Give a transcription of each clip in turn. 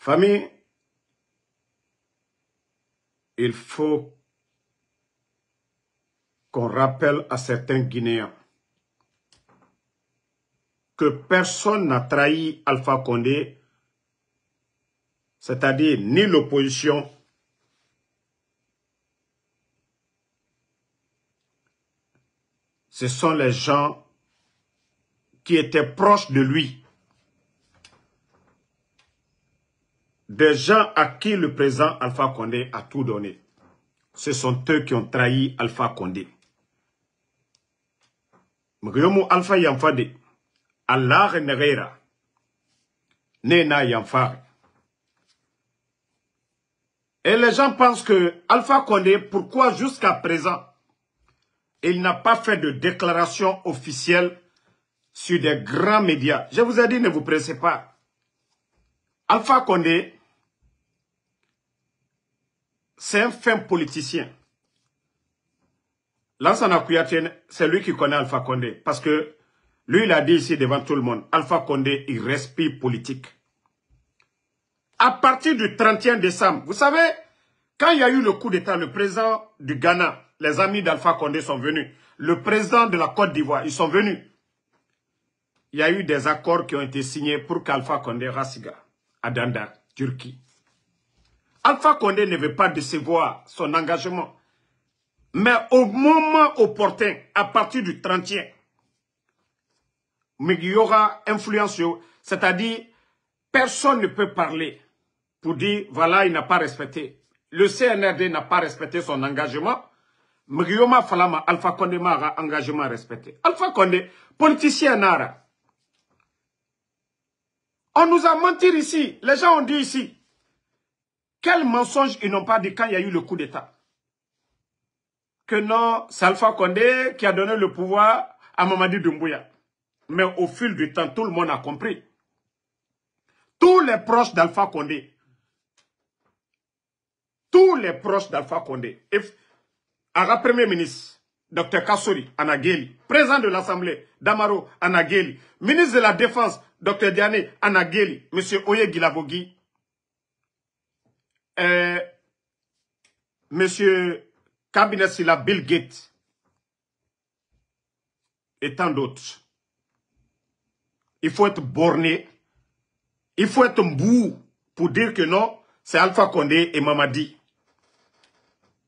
Famille, il faut qu'on rappelle à certains Guinéens que personne n'a trahi Alpha Condé, c'est-à-dire ni l'opposition, ce sont les gens qui étaient proches de lui des gens à qui le président Alpha Condé a tout donné. Ce sont eux qui ont trahi Alpha Condé. Alpha Yamfade, Allah Nereira, Nena Yamfare. Et les gens pensent que Alpha Condé, pourquoi jusqu'à présent, il n'a pas fait de déclaration officielle sur des grands médias. Je vous ai dit, ne vous pressez pas. Alpha Condé, c'est un fin politicien. Lansana Kouyatien, c'est lui qui connaît Alpha Condé. Parce que lui, il a dit ici devant tout le monde, Alpha Condé, il respire politique. À partir du 31 décembre, vous savez, quand il y a eu le coup d'État, le président du Ghana, les amis d'Alpha Condé sont venus. Le président de la Côte d'Ivoire, ils sont venus. Il y a eu des accords qui ont été signés pour qu'Alpha Condé Rassiga, à Danda, Turquie. Alpha Condé ne veut pas décevoir son engagement. Mais au moment opportun, à partir du 30e, il y aura influence, c'est-à-dire personne ne peut parler pour dire voilà, il n'a pas respecté. Le CNRD n'a pas respecté son engagement. Mgioma Falama, Alpha Condé un engagement respecté. Alpha Condé, politicien Nara. On nous a menti ici. Les gens ont dit ici. Quel mensonge ils n'ont pas dit quand il y a eu le coup d'État Que non, c'est Alpha Condé qui a donné le pouvoir à Mamadi Doumbouya. Mais au fil du temps, tout le monde a compris. Tous les proches d'Alpha Condé, tous les proches d'Alpha Condé, et Ara Premier ministre, Dr Kassori Anageli, président de l'Assemblée, Damaro Anageli, ministre de la Défense, Dr Diane Anageli, Monsieur Oye Gilavogui, euh, monsieur Cabinet Silla, Bill Gates et tant d'autres. Il faut être borné. Il faut être mbou pour dire que non, c'est Alpha Condé et Mamadi.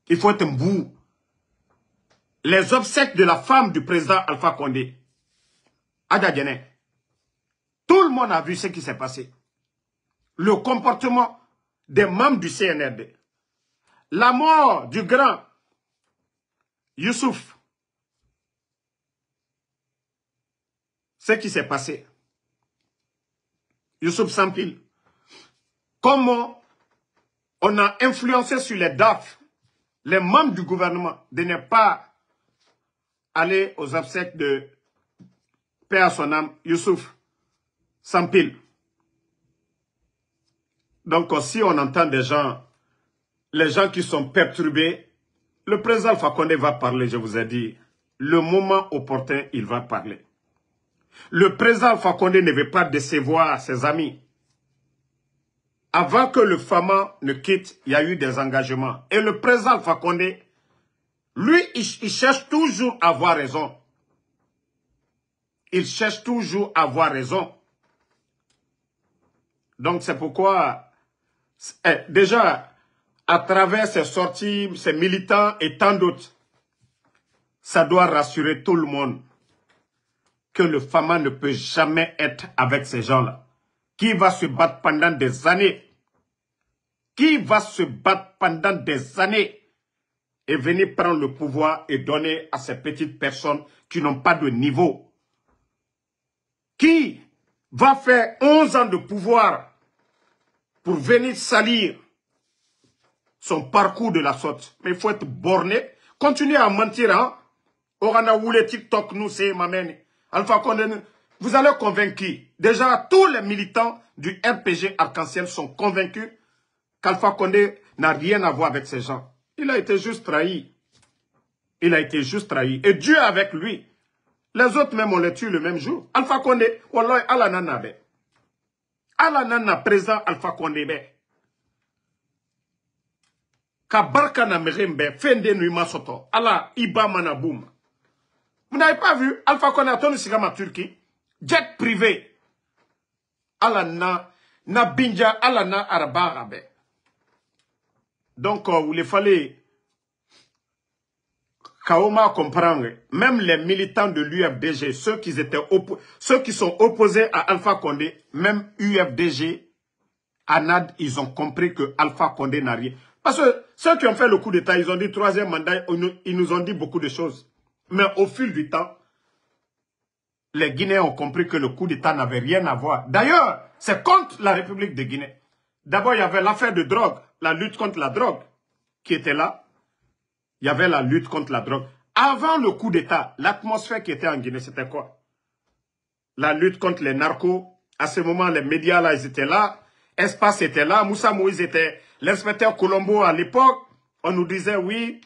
Il faut être mbou. Les obsèques de la femme du président Alpha Condé, Adja Tout le monde a vu ce qui s'est passé. Le comportement des membres du CNRD. La mort du grand Youssouf, ce qui s'est passé, Youssouf Sampil, comment on a influencé sur les DAF, les membres du gouvernement, de ne pas aller aux obsèques de Père Sonam Youssouf Sampil. Donc, si on entend des gens, les gens qui sont perturbés, le président Fakonde va parler, je vous ai dit. Le moment opportun, il va parler. Le président Fakonde ne veut pas décevoir ses amis. Avant que le FAMA ne quitte, il y a eu des engagements. Et le président Fakonde, lui, il, il cherche toujours à avoir raison. Il cherche toujours à avoir raison. Donc c'est pourquoi eh, déjà, à travers ces sorties, ces militants et tant d'autres, ça doit rassurer tout le monde que le FAMA ne peut jamais être avec ces gens-là. Qui va se battre pendant des années Qui va se battre pendant des années et venir prendre le pouvoir et donner à ces petites personnes qui n'ont pas de niveau Qui va faire 11 ans de pouvoir pour venir salir son parcours de la sorte. Mais il faut être borné. Continuez à mentir. Hein? nous, vous allez convaincre Déjà, tous les militants du RPG arc-en-ciel sont convaincus qu'Alpha Condé n'a rien à voir avec ces gens. Il a été juste trahi. Il a été juste trahi. Et Dieu avec lui. Les autres, même, on les tue le même jour. Alpha Condé, nana ala nana na présent alpha Condé, ka Barka na megen Fende ma ala mana Boum. vous n'avez pas vu alpha Condé a sigama turki jet privé alana na alana binja ala donc vous euh, les fallait Kaoma comprend, même les militants de l'UFDG, ceux, qui ceux qui sont opposés à Alpha Condé, même UFDG, ANAD, ils ont compris que Alpha Condé n'a rien. Parce que ceux qui ont fait le coup d'État, ils ont dit troisième mandat, ils nous ont dit beaucoup de choses. Mais au fil du temps, les Guinéens ont compris que le coup d'État n'avait rien à voir. D'ailleurs, c'est contre la République de Guinée. D'abord, il y avait l'affaire de drogue, la lutte contre la drogue qui était là il y avait la lutte contre la drogue. Avant le coup d'État, l'atmosphère qui était en Guinée, c'était quoi La lutte contre les narcos. À ce moment, les médias, là, ils étaient là. Espace était là. Moussa Moïse était l'inspecteur Colombo à l'époque. On nous disait, oui,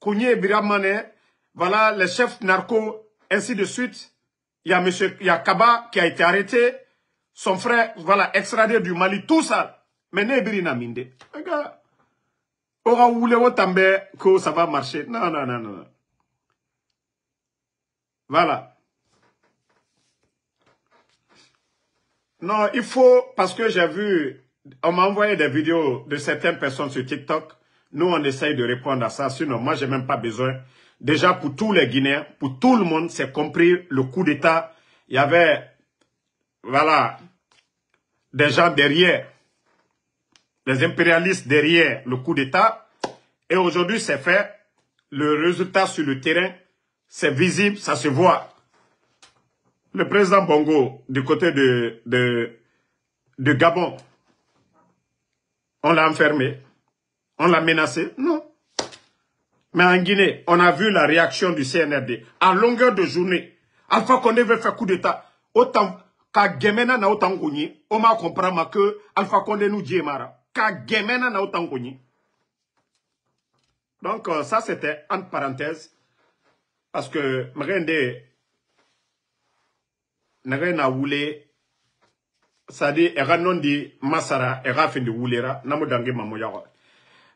Kounye et Biramane, voilà, les chefs narcos, ainsi de suite. Il y a monsieur, Kaba qui a été arrêté. Son frère, voilà, extradé du Mali, tout ça. Mais Nebirina Minde. Regarde. Aura ou le o que ça va marcher non non non non voilà non il faut parce que j'ai vu on m'a envoyé des vidéos de certaines personnes sur TikTok nous on essaye de répondre à ça sinon moi je n'ai même pas besoin déjà pour tous les Guinéens pour tout le monde c'est compris le coup d'État il y avait voilà des gens derrière les impérialistes derrière le coup d'État. Et aujourd'hui, c'est fait. Le résultat sur le terrain, c'est visible, ça se voit. Le président Bongo, du côté de, de, Gabon, on l'a enfermé. On l'a menacé. Non. Mais en Guinée, on a vu la réaction du CNRD. À longueur de journée, Alpha Condé veut faire coup d'État. Autant qu'à Gemena na autant on m'a compris que Alpha Condé nous dit Mara. Kagemena na autant Donc euh, ça c'était entre parenthèses parce que Mrende n'a voulu ça dit era non di masara era fin de woulera Namo dange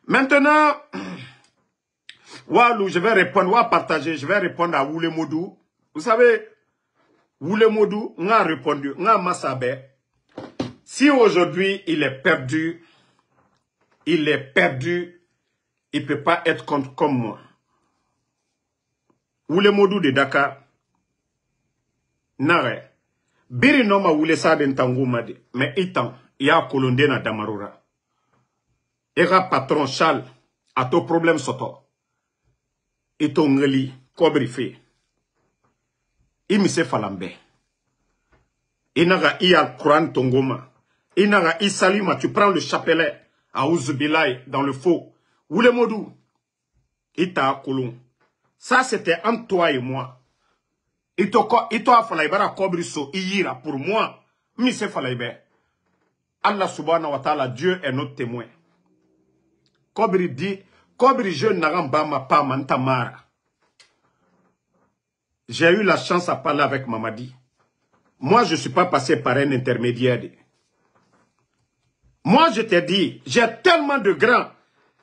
Maintenant Walou, je vais répondre, ou à partager, je vais répondre à Woule Modou. Vous savez, Woule Modou, nga a répondu, nga a Si aujourd'hui il est perdu, il est perdu, il ne peut pas être contre comme moi. les Modou de Dakar, nare, biri noma wule saden tanguma mais itan, ya kolonde na damarora. patron Charles, a to problème soto. Il ngeli, Il fe. Imise falambe. Inaga iya kuran Il Inaga isalima, tu prends le chapelet. Aouzubilay, dans le faux. Oulemodou, Ita Koulon. Ça, c'était entre toi et moi. Itoko, ito Kobri, so iyira, pour moi. Mise falaibe. Allah subhanahu wa ta'ala, Dieu est notre témoin. Kobri dit, Kobri je pa pas mantamara. J'ai eu la chance à parler avec Mamadi. Moi, je ne suis pas passé par un intermédiaire. Moi, je t'ai dit, j'ai tellement de grands.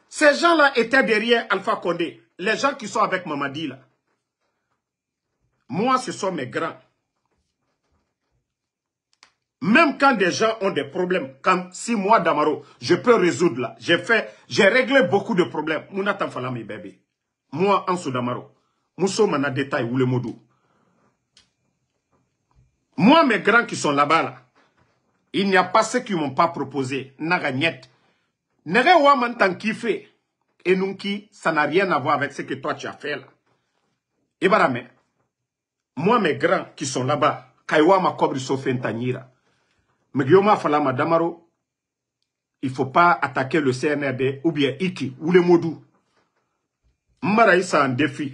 Ces gens-là étaient derrière Alpha Condé. Les gens qui sont avec Mamadi, là. Moi, ce sont mes grands. Même quand des gens ont des problèmes, comme si moi, Damaro, je peux résoudre là. J'ai fait, j'ai réglé beaucoup de problèmes. Mounatan Falami, bébé. Moi, Anso Damaro. Mousso Manadetaï, Détail ou Moi, mes grands qui sont là-bas, là. Il n'y a pas ceux qui m'ont pas proposé. Nagagnet. Nere waman mantan kiffé. Et qui ça n'a rien à voir avec ce que toi tu as fait là. Et barame. Moi, mes grands qui sont là-bas, kaiwa ma kobri sofentanira. ma falama damaro. Il faut pas attaquer le CNRD ou bien Iki ou le Modou. Mbara défi.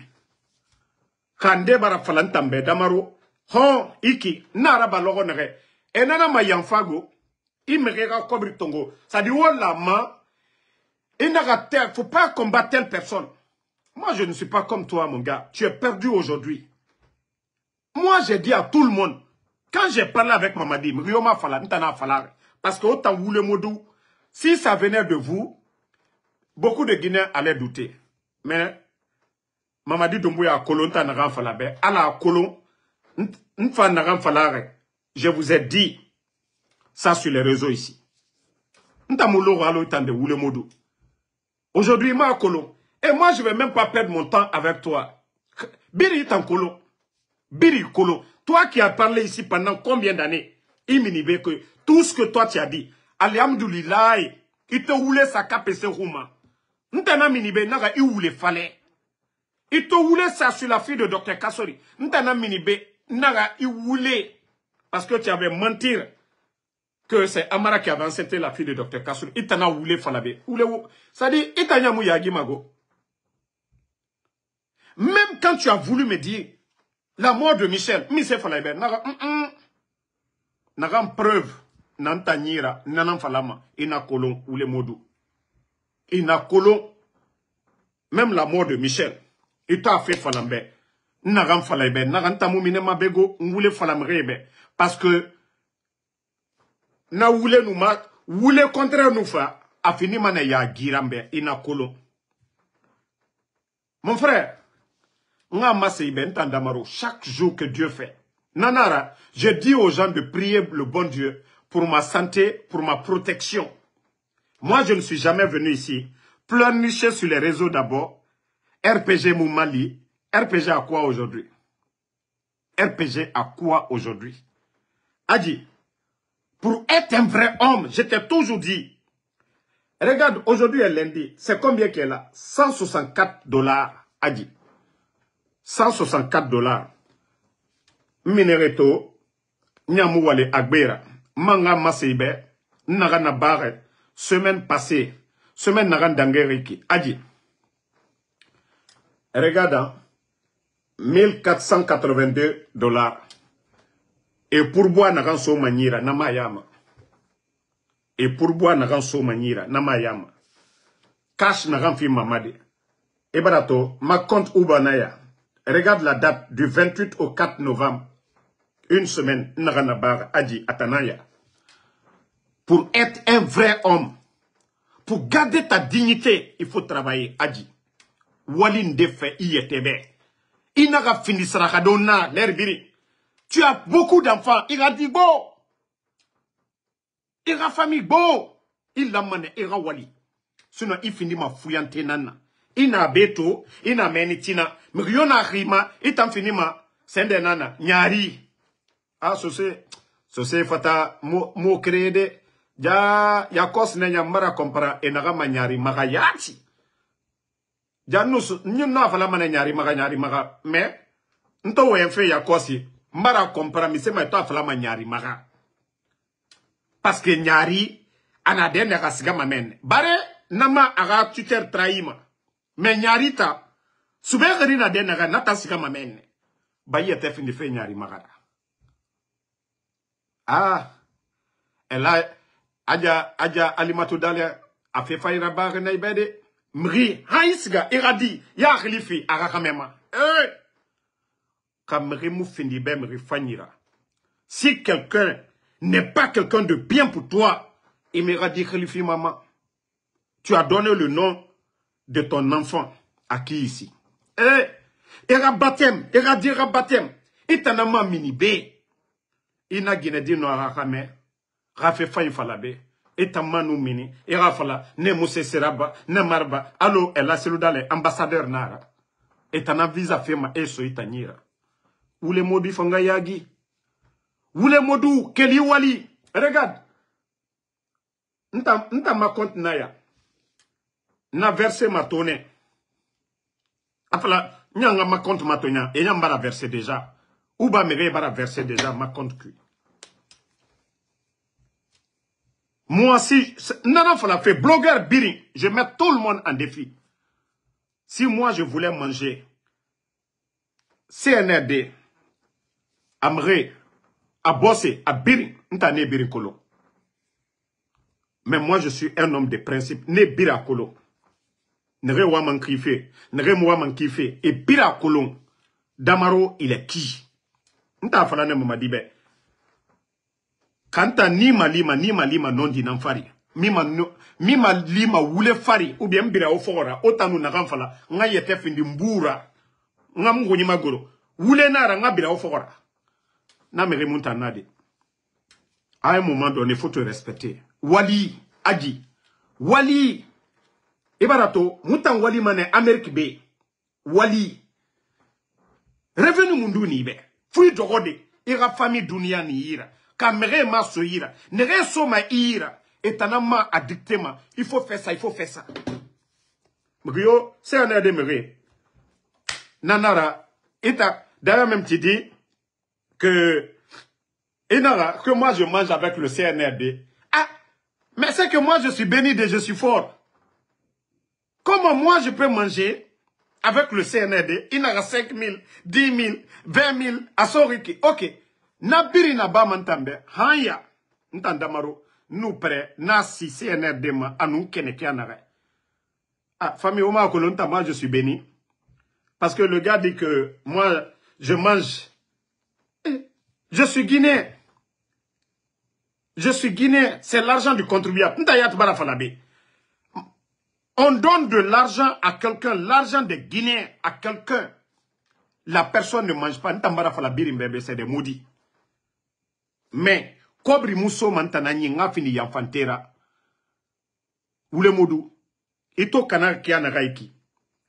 Kande bara falantambe damaro. Hon, Iki, nara balogonege. Et me me imekeka kobri tongo Ça dit oh la lama il n'a tel faut pas combattre telle personne moi je ne suis pas comme toi mon gars tu es perdu aujourd'hui moi j'ai dit à tout le monde quand j'ai parlé avec Mamadi Rioma Fala Ntana Fala parce que autant vous le modou si ça venait de vous beaucoup de Guinéens allaient douter mais Mamadi ben, à Kolon Tanagan Fala la Kolon Nfa Nagan Fala je vous ai dit ça sur les réseaux ici. Aujourd'hui, moi, Kolo. Et moi, je ne vais même pas perdre mon temps avec toi. Biri Tankolo. Biri Kolo. Toi qui as parlé ici pendant combien d'années que tout ce que toi tu as dit. Alhamdoulilah, il te roulait sa KPC Rouma. Ntana minibe naga i roulait Kassori. Il te roulait ça sur la fille de Dr Kassori. Ntana minibe naga i parce que tu avais mentir que c'est Amara qui avait accepté la fille de docteur Kassou... Il t'en a voulu falabe. C'est-à-dire, il t'a yagi mago. Même quand tu as voulu me dire la mort de Michel, Michel falabe, naga, mm, mm. preuve, nantanyira, nanan falama, ina kolon ou les Ina même la mort de Michel, il t'a fait falambe. Nagan falabe, nagan tamou mine mabego, ou les falamrebe parce que na wule nous nous wule contraire nous faire a fini ya mon frère chaque jour que Dieu fait nanara je dis aux gens de prier le bon Dieu pour ma santé pour ma protection moi je ne suis jamais venu ici pleurnicher sur les réseaux d'abord RPG Mali. RPG à quoi aujourd'hui RPG à quoi aujourd'hui a pour être un vrai homme, je t'ai toujours dit, regarde, aujourd'hui est lundi, c'est combien qu'elle a 164 dollars, a 164 dollars. Minereto, Nyamouale Agbera, Manga Maseibe, Narana Barret, semaine passée, semaine Naranda Dangeriki, a Regarde, 1482 hein, dollars. Et Pourquoi na kan so manière, na mayama pour pourboire na kan so manyira na mayama cash na kan fi mamade Et barato ben, ma compte ubanaya regarde la date du 28 au 4 novembre une semaine na kan bar adi atanaya pour être un vrai homme pour garder ta dignité il faut travailler adi walin de fait fini kadona lerbiri tu as beaucoup d'enfants. Il a dit go. Il a famille go. Il l'a mené. Il a wali. Sinon, il finit ma fouillante nana. Il n'a beto. Il n'a menitina. Mais n'a rima. Il t'en finit ma sende nana. Nyari. Ah, ce c'est. Ce c'est fata. Mo créé de. Ja, ya kos ne mara kompara. Et n'a ma nyari. Maga yati. Ja, nous, nous n'a fala mané nyari. Maga nyari. Maga. Mais. Nto wen fe ya kosi. Mara c'est misema eto afalama nyari maga que nyari anaden daga sigama men bare nama aga twitter traima me nyari ta gari na den nata sigama men baye tef ndi fe nyari maga ah ela aja aja alimatu dale afe fayra baga ibede mri haisga iradi ya khlifi aga kamema eh si quelqu'un n'est pas quelqu'un de bien pour toi, il me dit Khalifi maman, tu as donné le nom de ton enfant à qui ici Eh, era Batem, era dira baptême. Itanama minibe. Ina ginedi no arakame. Rafe fayin falabe. mini. Era fala. Ne mousse seraba. Ne marba. Alo, elle a ambassadeur nara. Itana visa fema eso itanira. Oule Fongayagi, Ou les Modou Keli Wali. Regarde. Nta ma compte naya. Na versé ma tonne. Afala, nyanga ma compte ma Et nyamba la versé déjà. Ouba mege bara versé déjà ma compte Moi, si, Nana la fait blogueur Biri, je mets tout le monde en défi. Si moi, je voulais manger CNRD, amre abose abiri nta ne biri kolo mais moi je suis un homme de principe ne bira kolo nere wa man kifé nere mo man kifé et bira kolo damaro il est qui nta fala ne ben, kanta ni malima ni malima non di nan mi mima no, mima lima wule fari ou bien bira ofora. Otanu o na kanfala nga yete mbura nga mungu ni wule nara nga bira n'a me mun n'a à un moment donné faut te respecter wali Adi. wali ibarato mutan wali mane amérique B. wali revenu Munduni be. fui de famille ira, ma so ma ira. Etanama et ma il faut faire ça il faut faire ça Brio c'est un de nanara et d'ailleurs même tu dis que, moi je mange avec le CNRD. Ah, mais c'est que moi je suis béni et je suis fort. Comment moi je peux manger avec le CNRD Il y a 5 000, 10 000, 20 000 à Ok. Nabiri naba mantambe, hanya, ntandamaro, nous prêt, nasi CNRD ma, Ah, famille moi je suis béni. Parce que le gars dit que moi, je mange je suis Guinéen. Je suis Guiné. C'est l'argent du contribuable. On donne de l'argent à quelqu'un, l'argent des Guinéens à quelqu'un. La personne ne mange pas. C'est des maudits. Mais, Kobri Mousso Mantanani nga fini yanfantera. Oule Moudou. Ito kanar kia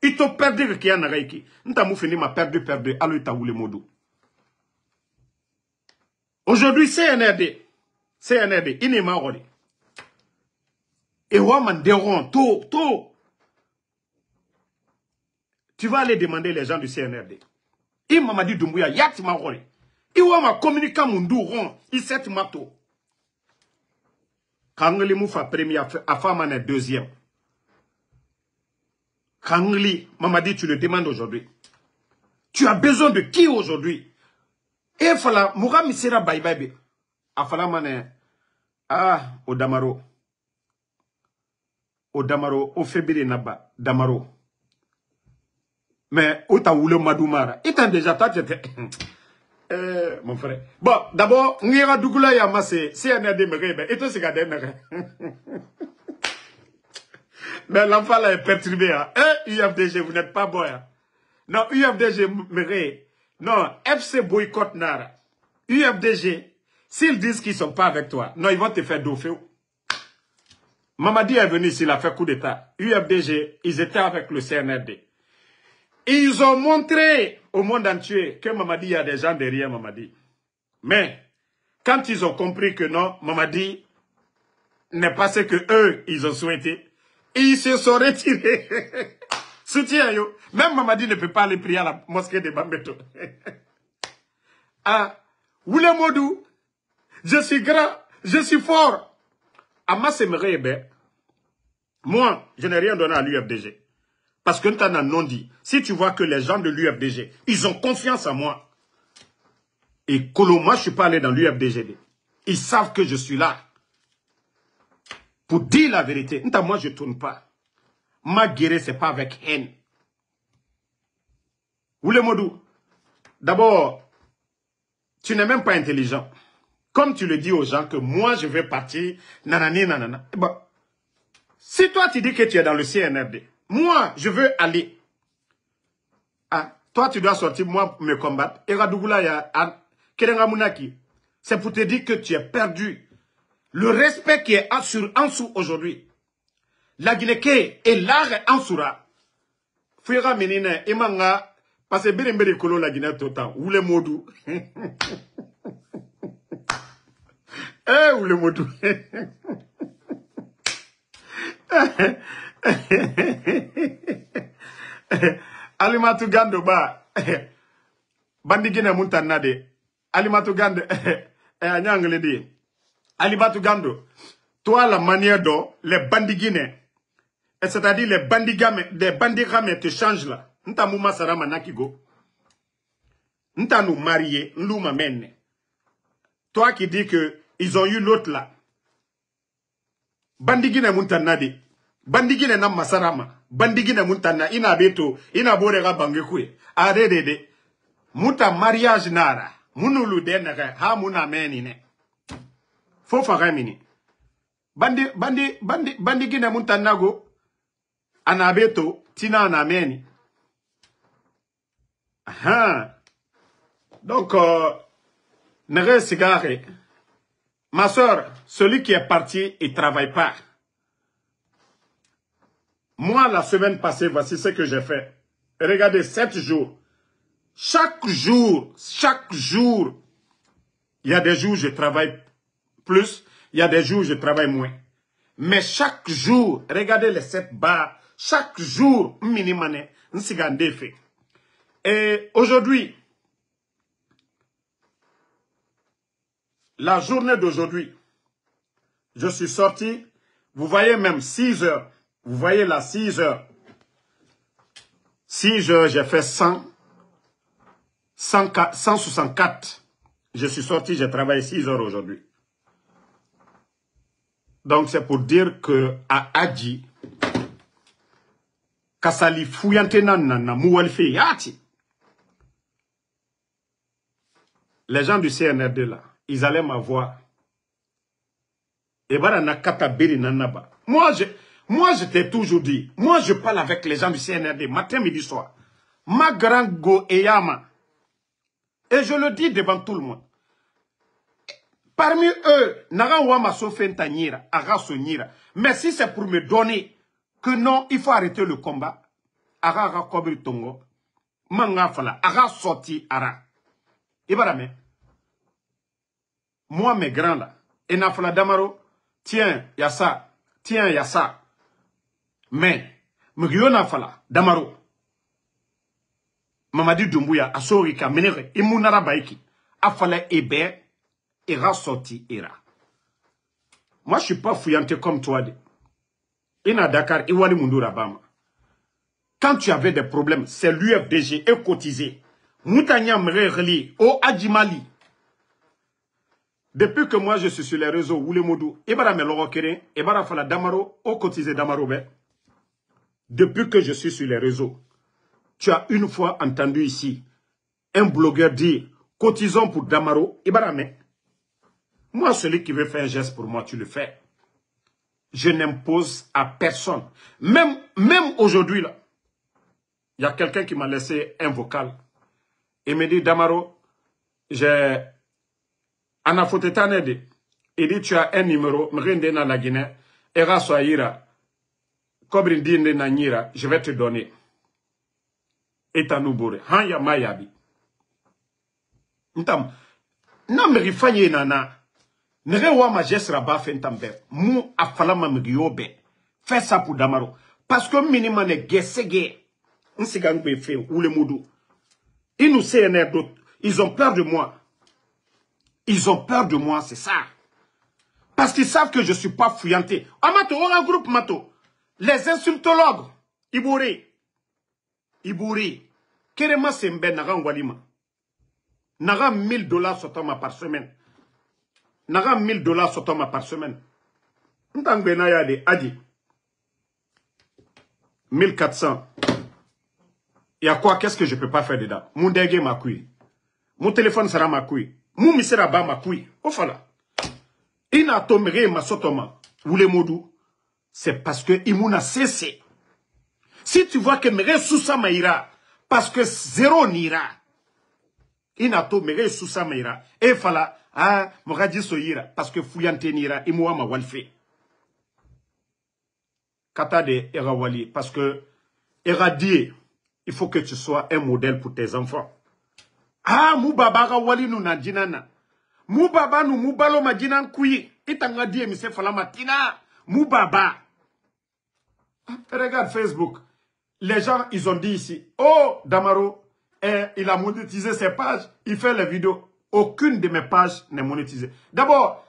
Ito perdu kia nagaiki. Nta fini ma perdu perdu. Alo ou le Moudou. Aujourd'hui, CNRD, CNRD, il est mort. Et m'en Deron, tôt, tôt. Tu vas aller demander les gens du CNRD. Il m'a dit Dumbuya, yat mort. Il m'a communiqué mundu ron, il s'est mato. Kangli moufa premier, Afamane deuxième. Kangli, dit tu le demandes aujourd'hui. Tu as besoin de qui aujourd'hui et fala muga min sera bye. a fala mané. Ah, au damaro Au damaro au na damaro mais ou ta oule madumara Il est déjà ta tu Euh, mon frère bon d'abord n yɛrɛ dugula ya c'est un ben, se ya et toi c'est bɛ mais l'enfant là est perturbé hein eh, UFDG vous n'êtes pas bon hein. non UFDG mɛgɛ non, FC boycott Nara. UFDG, s'ils disent qu'ils ne sont pas avec toi, non, ils vont te faire dauphin. Mamadi est venu s'il a fait coup d'État. UFDG, ils étaient avec le CNRD. Ils ont montré au monde entier que Mamadi, il y a des gens derrière Mamadi. Mais, quand ils ont compris que non, Mamadi n'est pas ce que eux, ils ont souhaité, ils se sont retirés. Soutien, yo. Même Mamadi ne peut pas aller prier à la mosquée de Bambeto. ah, Willemodou, je suis grand, je suis fort. Amas eh ben, moi, je n'ai rien donné à l'UFDG. Parce que t'en non dit. Si tu vois que les gens de l'UFDG, ils ont confiance en moi. Et Coloma, moi, je suis pas allé dans l'UFDG, Ils savent que je suis là. Pour dire la vérité. Moi, je ne tourne pas ce c'est pas avec haine. Oulemodou, d'abord, tu n'es même pas intelligent. Comme tu le dis aux gens que moi, je vais partir, si toi, tu dis que tu es dans le CNRD, moi, je veux aller. Ah, toi, tu dois sortir, moi, me combattre. Et c'est pour te dire que tu as perdu. Le respect qui est en, en dessous aujourd'hui, la Guinée est est en ansura fuira menine imanga parce que Guinée tout le temps. Où le modou. eh le modou? alimatu gando ba bandigene muntanna de alimatu gando eh anyangle de alimatu gando toi la manière dont les guinéens c'est-à-dire les bandits te changent là. Nta mouma sarama nakigo. Nta nous marier, nous m'amène. Toi qui dis que ils ont eu l'autre là. Bandigine muntanadi. Bandigine na masarama. Bandigine muntana ina beto ina borega bangekwe. de Muta mariage nara. Munulu denere ha mouna menine. Fofa Bandi bandi bandi bandigine muntanago anabeto tina anameni aha donc euh, nere ma soeur celui qui est parti il ne travaille pas moi, la semaine passée, voici ce que j'ai fait. Regardez, sept jours. Chaque jour, chaque jour, il y a des jours où je travaille plus, il y a des jours où je travaille moins. Mais chaque jour, regardez les sept barres chaque jour minimane un fait et aujourd'hui la journée d'aujourd'hui je suis sorti vous voyez même 6 heures vous voyez là 6 heures 6 heures j'ai fait 100 164 je suis sorti j'ai travaillé 6 heures aujourd'hui donc c'est pour dire que à Adji kasali Yati. Les gens du CNRD là, ils allaient m'avoir. Et nanaba. Moi, je, moi, je t'ai toujours dit, moi, je parle avec les gens du CNRD, matin, midi, soir. Ma grand go et Et je le dis devant tout le monde. Parmi eux, nara Wama Sofentanira, Mais si c'est pour me donner que non, il faut arrêter le combat. Ara ara kobri tongo. Manga fala. Ara sorti ara. Ibarame. Moi, mes grands là. Et nafala damaro. Tiens, a ça. Tiens, y'a ça. Mais, mgyo fala damaro. Mamadi Dumbuya, Asori menere, Imunara Baiki, Afala ebe, eh Era sorti, Era. Moi, je suis pas fouillanté comme toi ina Dakar, Iwali Mundura Bama. Quand tu avais des problèmes, c'est l'UFDG et cotisé. Moutanyam Mrerli, au Adjimali. Depuis que moi je suis sur les réseaux Oulemodou, Ibara Melorokere, ebara Fala Damaro, au cotisé Damaro ben. Depuis que je suis sur les réseaux, tu as une fois entendu ici un blogueur dire cotisons pour Damaro, Ibarame. Moi, celui qui veut faire un geste pour moi, tu le fais je n'impose à personne. Même, même aujourd'hui, là, il y a quelqu'un qui m'a laissé un vocal. Il me dit, Damaro, j'ai... Il dit, tu as un numéro, te donner. je vais te donner. Et t'as nous bourré. Han hein, ya mayabi. Ntam. Namri nɛgɛ wa ma jɛsira ba fɛn mou bɛɛ a ça ma migi Fais ça pour damaro Parce que minimum, ne gɛsɛgɛ n siga n ou le modou. Ils nous se yɛnɛ ils ont peur de moi ils ont peur de moi c'est ça parce qu'ils savent que je suis pas fouillanté amato un groupe mato les insultologues Ibouri. Ibouri. kerema sembe naga Walima. naga 1000 dollars ma par semaine naga 1000 dollars sotoma ma par semaine n ta gbɛnna y'a de 1400 a quoi qu'est-ce que je peux pas faire dedans mun dégue ma kuyi Mon téléphone sera ma kuyi mun mi sera ba ma kuyi o fala ina n'a to mege ma sɔtɔ ma modou c'est parce que il na cessé si tu vois que mege sous ma ira parce que zéro n'ira il n'a sous sa sous ma ira et fala ah, ha mogaji soyira parce que fuyantenira moi ma walfe kata de erawali parce que ega il faut que tu sois un modèle pour tes enfants ah mu baba ka wali nu na jinana mu baba nu mu balo ma jinan kuyi itanga mi se fala matina mu baba regarde facebook les gens ils ont dit ici oh damaro eh, il a monétisé ses pages il fait les vidéos aucune de mes pages n'est monétisée. D'abord,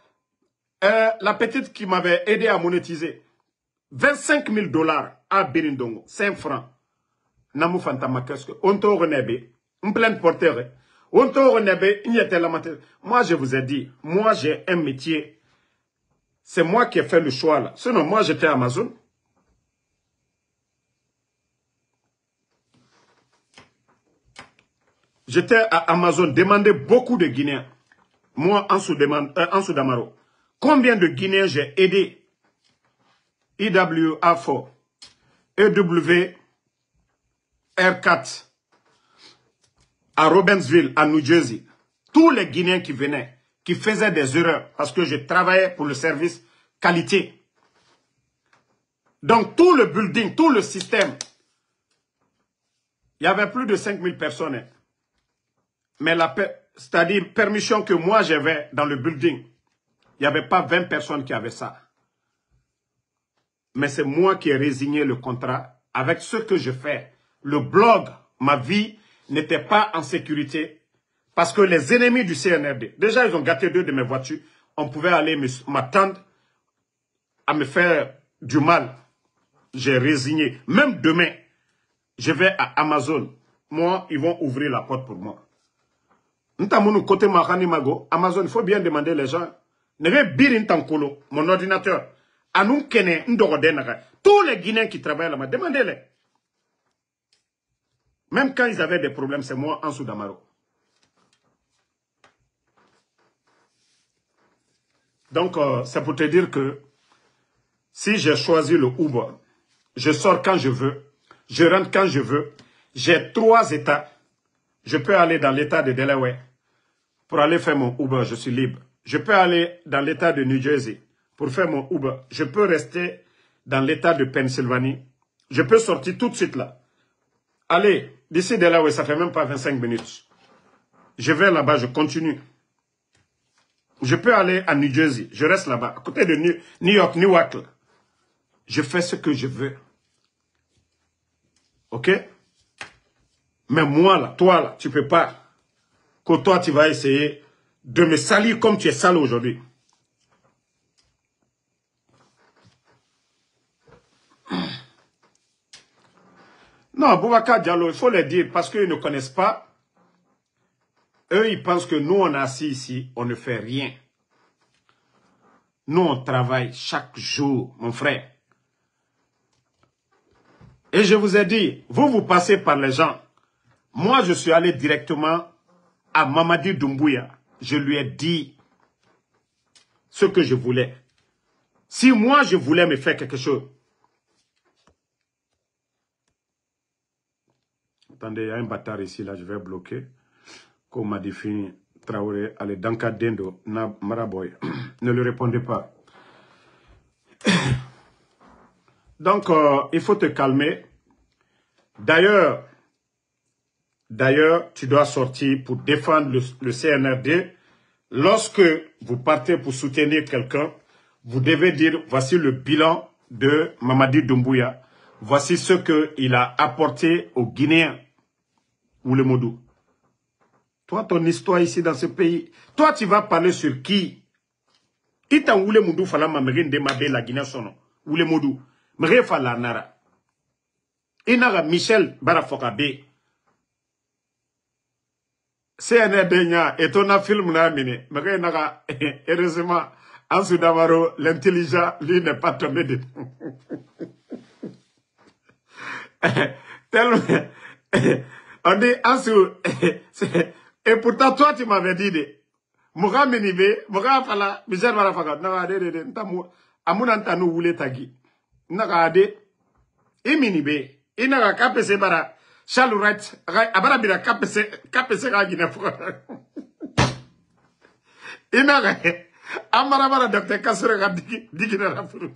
euh, la petite qui m'avait aidé à monétiser, 25 000 dollars à Berindongo, 5 francs. Namu Fantama, qu'est-ce que... On en pleine porteur. On Moi, je vous ai dit, moi, j'ai un métier. C'est moi qui ai fait le choix, là. Sinon, moi, j'étais Amazon. J'étais à Amazon, demandé beaucoup de Guinéens. Moi, en Soudamaro. Euh, combien de Guinéens j'ai aidé IWAFO, 4 e r 4 à Robbinsville, à New Jersey. Tous les Guinéens qui venaient, qui faisaient des erreurs, parce que je travaillais pour le service qualité. Donc tout le building, tout le système, il y avait plus de 5000 personnes mais la c'est-à-dire permission que moi j'avais dans le building, il n'y avait pas 20 personnes qui avaient ça. Mais c'est moi qui ai résigné le contrat avec ce que je fais. Le blog, ma vie, n'était pas en sécurité parce que les ennemis du CNRD, déjà ils ont gâté deux de mes voitures, on pouvait aller m'attendre à me faire du mal. J'ai résigné. Même demain, je vais à Amazon. Moi, ils vont ouvrir la porte pour moi côté Marani Mago, Amazon, il faut bien demander les gens. Nere bir ntankolo, mon ordinateur. Tous les Guinéens qui travaillent là-bas, demandez-les. Même quand ils avaient des problèmes, c'est moi, en Soudamaro. Donc, euh, c'est pour te dire que si j'ai choisi le Uber, je sors quand je veux, je rentre quand je veux, j'ai trois états. Je peux aller dans l'état de Delaware, pour aller faire mon Uber, je suis libre. Je peux aller dans l'État de New Jersey pour faire mon Uber. Je peux rester dans l'État de Pennsylvanie. Je peux sortir tout de suite là. Allez, d'ici de là, où ça fait même pas 25 minutes. Je vais là-bas, je continue. Je peux aller à New Jersey. Je reste là-bas, à côté de New, New York, Je fais ce que je veux. OK Mais moi, là, toi, là, tu peux pas que toi, tu vas essayer de me salir comme tu es sale aujourd'hui. Non, Boubacar Diallo, il faut le dire, parce qu'ils ne connaissent pas. Eux, ils pensent que nous, on est assis ici, on ne fait rien. Nous, on travaille chaque jour, mon frère. Et je vous ai dit, vous, vous passez par les gens. Moi, je suis allé directement à Mamadi Doumbouya, je lui ai dit ce que je voulais. Si moi, je voulais me faire quelque chose. Attendez, il y a un bâtard ici, là, je vais bloquer. Comme m'a défini Traoré, allez, Danka Dendo, Maraboy. ne lui répondez pas. Donc, euh, il faut te calmer. D'ailleurs, D'ailleurs, tu dois sortir pour défendre le, CNRD. Lorsque vous partez pour soutenir quelqu'un, vous devez dire, voici le bilan de Mamadi Doumbouya. Voici ce qu'il a apporté aux Guinéens ou le Modou. Toi, ton histoire ici dans ce pays, toi, tu vas parler sur qui Ita le fala la Guinée Ou le Modou. Mre fala nara. Michel des nya etona film na mine maka naka heureusement Ansu Damaro l'intelligent lui n'est pas tombé de tellement on dit Ansu et pourtant toi tu m'avais dit de muka minibe muka fala bizar mara faka na de de de ntamu amuna ntanu wule tagi naka de iminibe inaka kapese bara Charles Wright, bira bina KPC, KPC ka gine fukara. Ina gaya, amara bara Dr. Kasure ka digi na furu.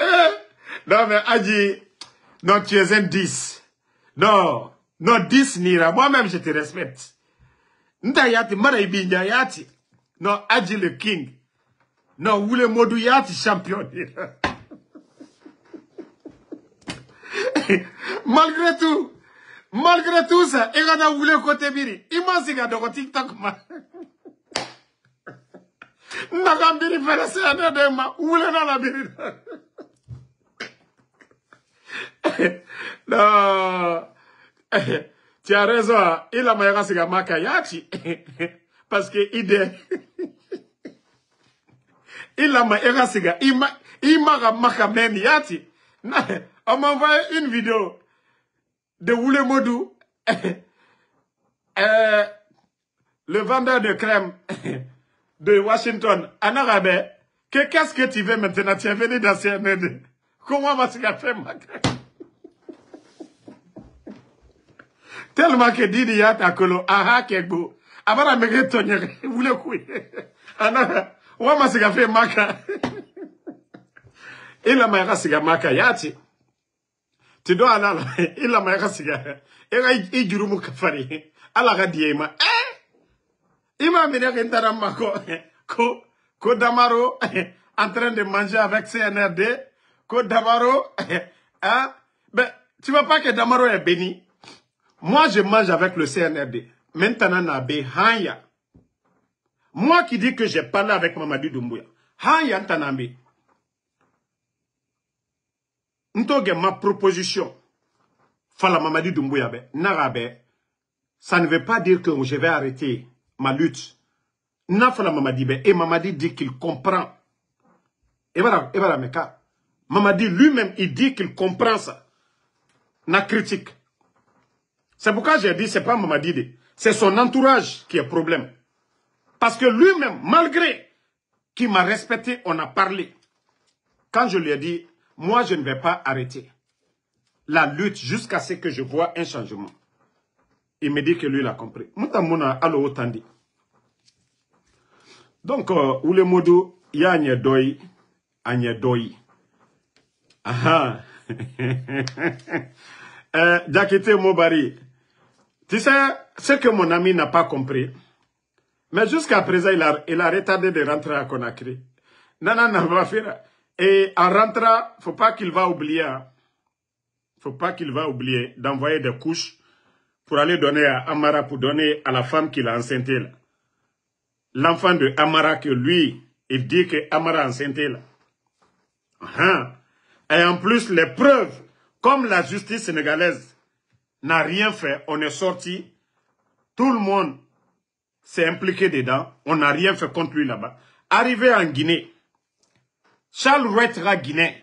Eh, non mais Adji, non tu es un 10. Non, non 10 Nira, moi-même je te respecte. Nda yati, mara le yati. Non Adji le king. Non, le Modu yati champion Nira. malgré tout malgré tout ça i kana wule kote biri i Immense sigi a tiktok ma n nakan biri fɛnɛ seya ne de ma wulena la biri non tu as raison i hein. lamayaka a ma ka y'a ci parce que i dɛ i lama i ka sigi i ma i on m'a envoyé une vidéo de Woule Modou, euh, le vendeur de crème de Washington, en arabe. qu'est-ce que tu veux maintenant Tu es venu dans CNN. Comment vas-tu faire ma crème Tellement que Didi ya takolo, aha kegbo. Abara mege tonyere, Woulé kouye. faire arabe. Wama sigafe maka. Ila mayaka sigamaka yati ti dois ala la e i lamaya ka sigi e jure i juru mu ka ala ka diya ma eh i m'a minɛ k'i taara ma ko ko ko damaro en train de manger avec CNRD ko damaro hein ben tu vois pas que damaro est béni moi je mange avec le CNRD maintenant na be hanya moi qui dis que j'ai parlé avec Mamadou Doumbouya hanya ntanambi donc ma proposition fala mamadi ça ne veut pas dire que je vais arrêter ma lutte n'a fala mamadi et mamadi dit qu'il comprend Et voilà, et mamadi lui-même il dit qu'il comprend ça na critique c'est pourquoi j'ai dit c'est pas mamadi c'est son entourage qui est problème parce que lui-même malgré qu'il m'a respecté on a parlé quand je lui ai dit moi, je ne vais pas arrêter la lutte jusqu'à ce que je vois un changement. Il me dit que lui, il a compris. Moutamona, allo, otandi. Donc, euh, Oule les mots anye doi, anye doi. Aha. euh, Jakite Mobari, tu sais ce que mon ami n'a pas compris. Mais jusqu'à présent, il a, a retardé de rentrer à Conakry. Non, non, Nana faire. Et en rentrant, faut pas qu'il va oublier, hein. faut pas qu'il va oublier d'envoyer des couches pour aller donner à Amara, pour donner à la femme qu'il a enceintée L'enfant de Amara que lui, il dit que Amara a là. Hein. Et en plus, les preuves, comme la justice sénégalaise n'a rien fait, on est sorti, tout le monde s'est impliqué dedans, on n'a rien fait contre lui là-bas. Arrivé en Guinée, Charles Rouet ra Guinée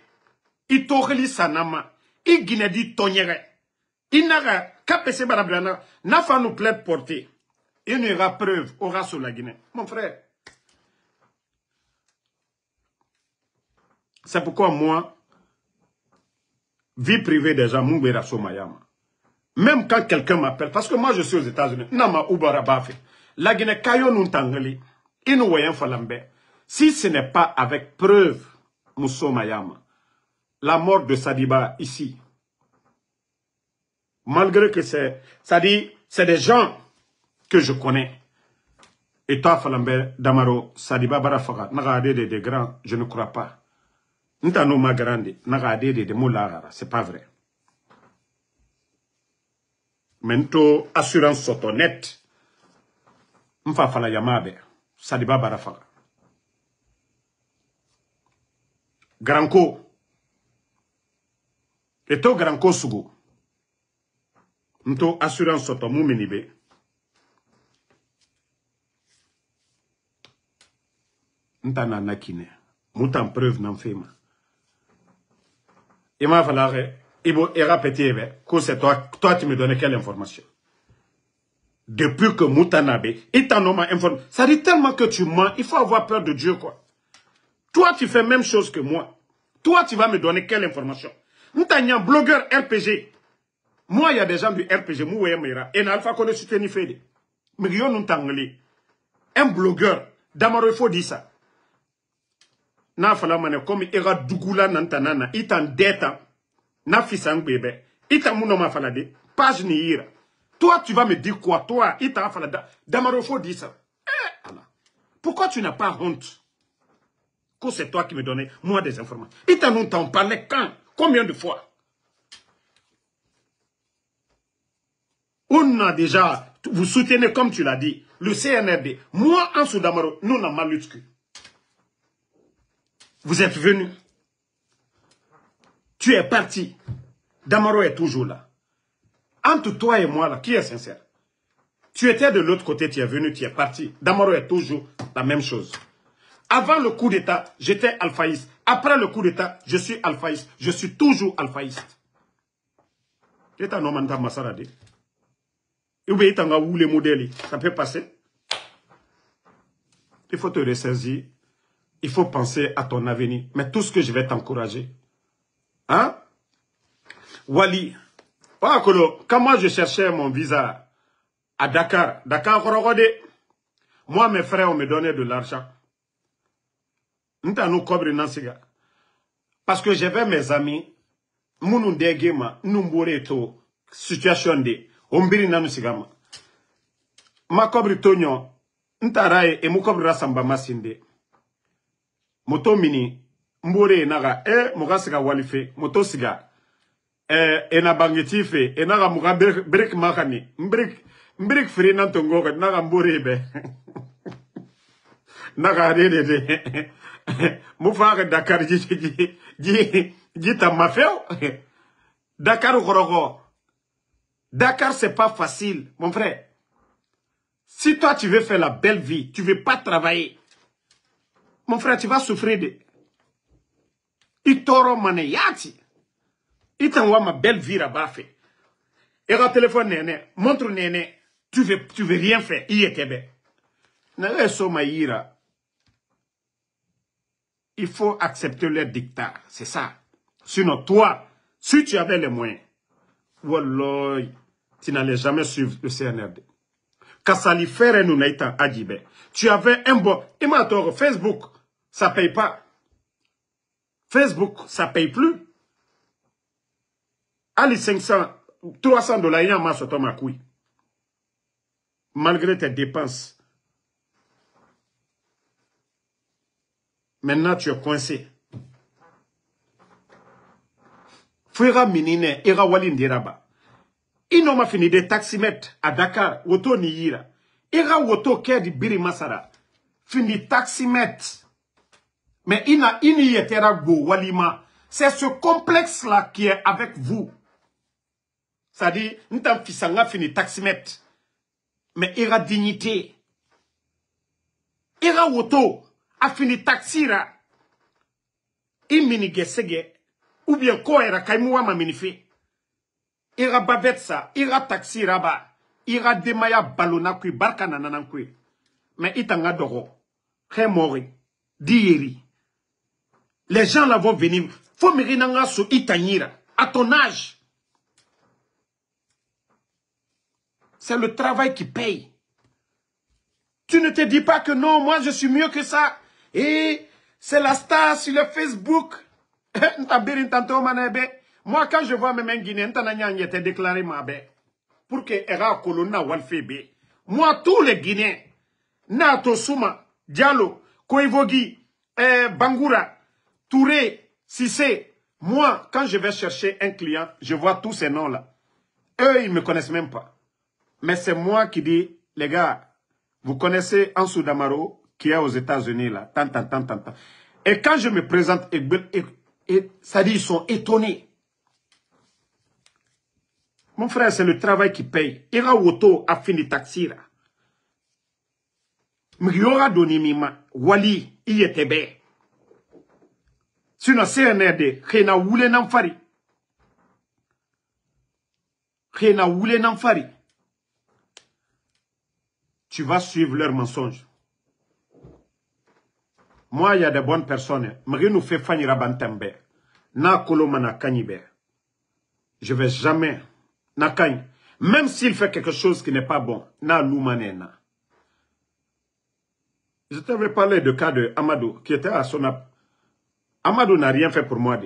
tourne sa sanama Il Guinée dit tonnerre. Il n'a pas bara bila na n'a pas nous plaide porter il n'y aura preuve aura sur la Guinée mon frère c'est pourquoi moi vie privée des gens Somayama même quand quelqu'un m'appelle parce que moi je suis aux États-Unis nama ubara Bafi. la Guinée kayo nous tangeli il nous voyons falambe si ce n'est pas avec preuve Mousso Mayama, la mort de Sadiba ici, malgré que c'est, Sadi, c'est des gens que je connais. Et toi, Falambe, Damaro, Sadiba Barafaga, Nagadé des grands, je ne crois pas. Ntano Magrande, Nagadé des Moularara, c'est pas vrai. Mento, assurance sotonette, Mfa Yamabe, Sadiba Barafaga. Granko. Etto toi, garanko sugu n assurance sur ton mini be na na de preuve nan fait ma i m'a fala il c'est toi tu me donnes quelle information depuis que mutanabe, il na ça dit tellement que tu mens il faut avoir peur de dieu quoi toi, tu fais même chose que moi. Toi, tu vas me donner quelle information un blogueur RPG. Moi, il y a des gens du RPG. Moi, Et Alpha Kone soutenu Fede. Mais Un blogueur. Damaro, il faut dire ça. N'a fala mané comme era Dougoula Nantanana. Il t'endette. Hein. N'a fissang bébé. Il t'a ma falade. Page ni ira. Toi, tu vas me dire quoi Toi, il t'en falada. Damaro, faut dire ça. Eh, Pourquoi tu n'as pas honte que c'est toi qui me donnais, moi, des informations. Et t'en nous t'en parlé quand Combien de fois On a déjà, vous soutenez, comme tu l'as dit, le CNRD. Moi, en sous-damaro, nous n'avons mal Vous êtes venu. Tu es parti. Damaro est toujours là. Entre toi et moi, là, qui est sincère Tu étais de l'autre côté, tu es venu, tu es parti. Damaro est toujours la même chose. Avant le coup d'État, j'étais alphaïste. Après le coup d'État, je suis alphaïste. Je suis toujours alphaïste. les modèles, ça peut passer. Il faut te ressaisir. Il faut penser à ton avenir. Mais tout ce que je vais t'encourager. Hein? Wali. Quand moi je cherchais mon visa à Dakar, Dakar, Moi, mes frères, on me donnait de l'argent. Ntanu kobri nasiga. Parce que j'avais mes amis, Mounou degema, numbore to, situation de, ombiri nanu sigama. Ma kobre tonyo, ntaraye et mu kobri rasamba masinde. Moto mini, mbore e naga, e moga walife, moto siga. E, e na bangeti fe, e naga makani, Mbrik. Mbrik free nantongo, naga mbore e be. naga rede de. mufaka dakar ji ji ji ji feu dakar gorogo dakar c'est pas facile mon frère si toi tu veux faire la belle vie tu veux pas travailler mon frère tu vas souffrir de itoro maneyati itanwa ma belle vie là-bas fait et quand téléphone néné montre néné tu veux tu veux rien faire il était bien na eh, ma ira il faut accepter les dictat, C'est ça. Sinon, toi, si tu avais les moyens, wallah, tu n'allais jamais suivre le CNRD. Kassali Ferre à Adjibé. Tu avais un bon. Imator, Facebook, ça ne paye pas. Facebook, ça ne paye plus. Allez, 500, 300 dollars, il y a un Malgré tes dépenses, Maintenant, tu es coincé. Fouira minine, ira walindiraba. Inoma fini de taximet à Dakar, woto ni yira. Ira woto ke di biri masara. Fini taximètre. Mais ina ini yetera go walima. C'est ce complexe-là qui est avec vous. C'est-à-dire, nous t'en fini taximètre. Mais ira dignité. Ira woto afini taxira i mini ou bien kɔ yɛrɛ ira ma mini Ira bavetsa, ira bavɛti sa i ka raba balona mais les gens la vont venir Faut me rinanga so à ton âge c'est le travail qui paye tu ne te dis pas que non moi je suis mieux que ça et c'est la star sur le Facebook. Moi, quand je vois même un Guinéen, il était déclaré mabé. Pour que Era colonna Walfebe. Moi, tous les Guinéens, Nato Souma, Diallo, Koivogi, Bangura, eh, Bangoura, Touré, Sissé, moi, quand je vais chercher un client, je vois tous ces noms-là. Eux, ils ne me connaissent même pas. Mais c'est moi qui dis, les gars, vous connaissez Ansou Damaro, qui est aux États-Unis, là. Tant, tant, tant, tant, tant. Et quand je me présente, et, et, ça dit, ils sont étonnés. Mon frère, c'est le travail qui paye. Ira woto a fini aura donné mima. wali, il iyetebe. Sinon, CNRD, khena wule namfari. Khena wule Fari. Tu vas suivre leurs mensonges. Moi, il y a des bonnes personnes. nous fait Na Je vais jamais. Même s'il fait quelque chose qui n'est pas bon. Na lumanena. Je t'avais parlé de cas de Amadou qui était à son Amadou n'a rien fait pour moi.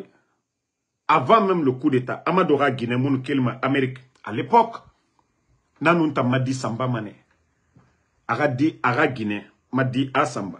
Avant même le coup d'État, Amadou a Guinée, mon Kelma, Amérique. À l'époque, Nanunta Madi Samba Mané. aradi dit Ara Madi Asamba.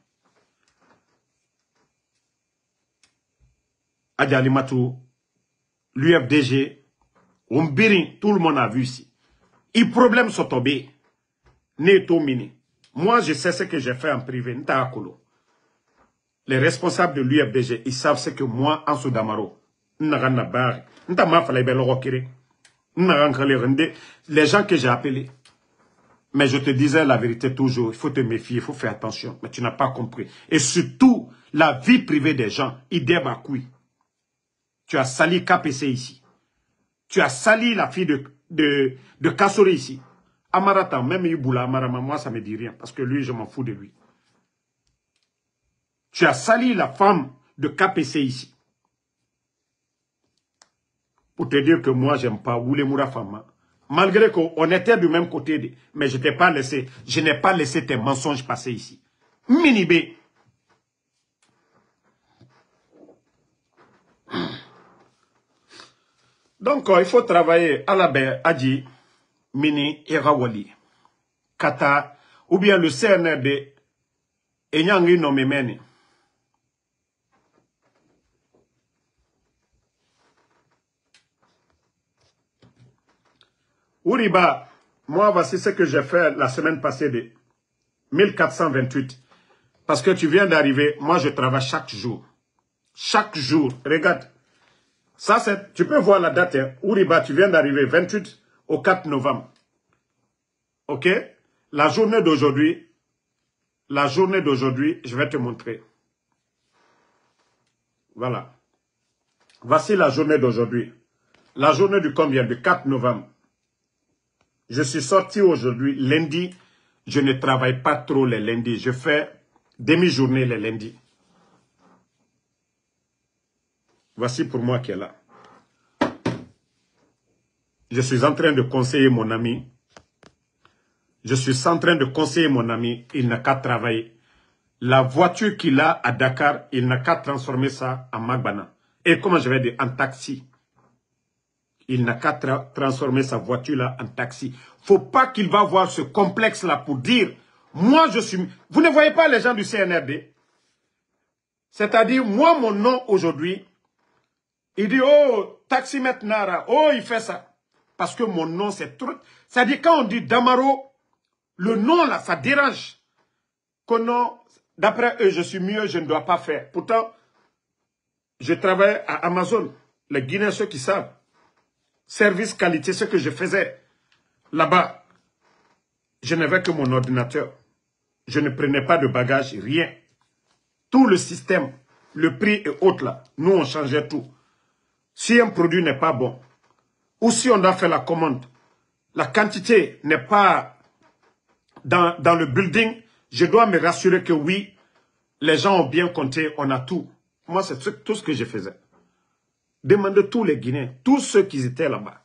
Adja l'UFDG, Umbiri, tout le monde a vu ici. Les problèmes sont tombés. Moi, je sais ce que j'ai fait en privé. Les responsables de l'UFDG, ils savent ce que moi, en Soudamaro, les gens que j'ai appelés. Mais je te disais la vérité toujours, il faut te méfier, il faut faire attention. Mais tu n'as pas compris. Et surtout, la vie privée des gens, il débarquent. Tu as sali KPC ici. Tu as sali la fille de, de, Kassori ici. Amaratan, même Iboula Amarama, moi ça ne me dit rien parce que lui, je m'en fous de lui. Tu as sali la femme de KPC ici. Pour te dire que moi, n'aime pas Mura Fama. Malgré qu'on était du même côté, mais je t'ai pas laissé, je n'ai pas laissé tes mensonges passer ici. Minibé, Donc, euh, il faut travailler à la baie, dit Mini et Rawali. Kata, ou bien le CNRD, et Nyangi nommé Meni. moi, voici ce que j'ai fait la semaine passée de 1428. Parce que tu viens d'arriver, moi, je travaille chaque jour. Chaque jour. Regarde, ça, c'est, tu peux voir la date. Hein. Uriba, tu viens d'arriver, 28 au 4 novembre. OK La journée d'aujourd'hui, la journée d'aujourd'hui, je vais te montrer. Voilà. Voici la journée d'aujourd'hui. La journée du combien Du 4 novembre. Je suis sorti aujourd'hui, lundi. Je ne travaille pas trop les lundis. Je fais demi-journée les lundis. Voici pour moi qui est là. Je suis en train de conseiller mon ami. Je suis en train de conseiller mon ami. Il n'a qu'à travailler. La voiture qu'il a à Dakar, il n'a qu'à transformer ça en Magbana. Et comment je vais dire En taxi. Il n'a qu'à transformer sa voiture-là en taxi. Faut pas qu'il va voir ce complexe-là pour dire « Moi, je suis... » Vous ne voyez pas les gens du CNRD C'est-à-dire, moi, mon nom aujourd'hui, il dit, oh, Taximet Nara, oh, il fait ça. Parce que mon nom, c'est truc. Ça dit, quand on dit Damaro, le nom, là, ça dérange. Que non, d'après eux, je suis mieux, je ne dois pas faire. Pourtant, je travaille à Amazon. Les Guinéens, ceux qui savent. Service qualité, ce que je faisais là-bas. Je n'avais que mon ordinateur. Je ne prenais pas de bagages, rien. Tout le système, le prix est haut, là, nous, on changeait tout. Si un produit n'est pas bon, ou si on a fait la commande, la quantité n'est pas dans, le building, je dois me rassurer que oui, les gens ont bien compté, on a tout. Moi, c'est tout ce que je faisais. Demandez tous les Guinéens, tous ceux qui étaient là-bas.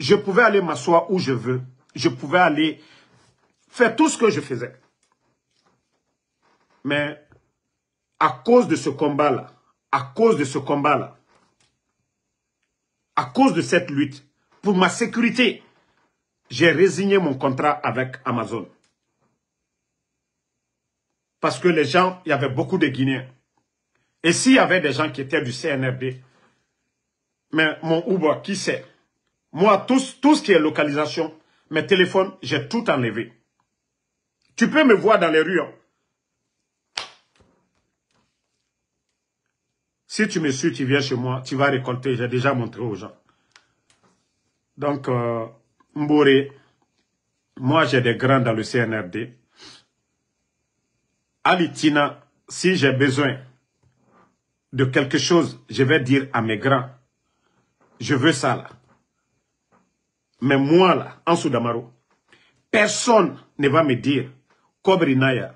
Je pouvais aller m'asseoir où je veux. Je pouvais aller faire tout ce que je faisais. Mais à cause de ce combat-là, à cause de ce combat-là, à cause de cette lutte, pour ma sécurité, j'ai résigné mon contrat avec Amazon. Parce que les gens, il y avait beaucoup de Guinéens. Et s'il y avait des gens qui étaient du CNRD, mais mon Uber, qui sait Moi, tout, tout ce qui est localisation, mes téléphones, j'ai tout enlevé. Tu peux me voir dans les rues, hein. Si tu me suis, tu viens chez moi, tu vas récolter. J'ai déjà montré aux gens. Donc, euh, Mbore, moi j'ai des grands dans le CNRD. Alitina, si j'ai besoin de quelque chose, je vais dire à mes grands, je veux ça là. Mais moi là, en Soudamaro, personne ne va me dire, Kobrinaya,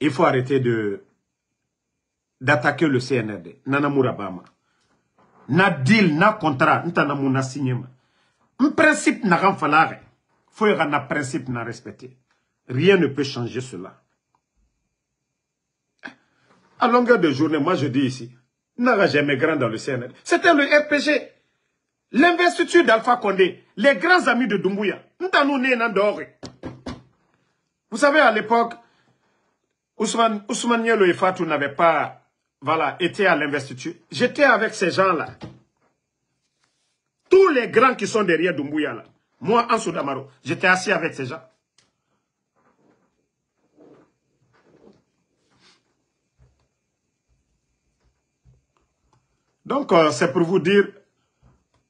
il faut arrêter de d'attaquer le CNRD nana Bama. na deal na contrat n'a a signé un principe na rien fallu. faut principe na respecté. rien ne peut changer cela à longueur de journée moi je dis ici n'a jamais grand dans le CNRD c'était le RPG l'investiture d'Alpha Condé les grands amis de Doumbouya Nous né vous savez à l'époque Ousmane, Ousmane et Fatou n'avaient pas voilà, était à l'investiture, j'étais avec ces gens-là. Tous les grands qui sont derrière Doumbouya, là. Moi, en Soudamaro, j'étais assis avec ces gens. Donc, euh, c'est pour vous dire,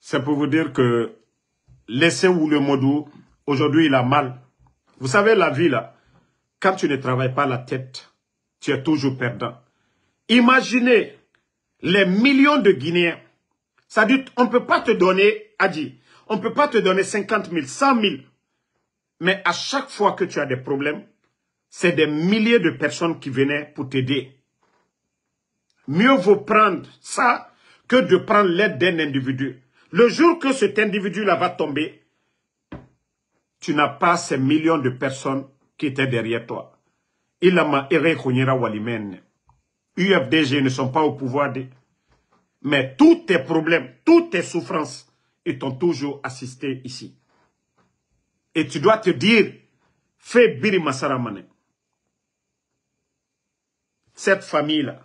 c'est pour vous dire que laissez où le modou, aujourd'hui, il a mal. Vous savez, la vie, là, quand tu ne travailles pas la tête, tu es toujours perdant. Imaginez les millions de Guinéens. Ça dit, on ne peut pas te donner, Adi, on peut pas te donner 50 000, 100 000. Mais à chaque fois que tu as des problèmes, c'est des milliers de personnes qui venaient pour t'aider. Mieux vaut prendre ça que de prendre l'aide d'un individu. Le jour que cet individu-là va tomber, tu n'as pas ces millions de personnes qui étaient derrière toi. Il a ma UFDG ne sont pas au pouvoir. De... Mais tous tes problèmes, toutes tes souffrances, ils t'ont toujours assisté ici. Et tu dois te dire, fais Biri Masaramane. Cette famille-là,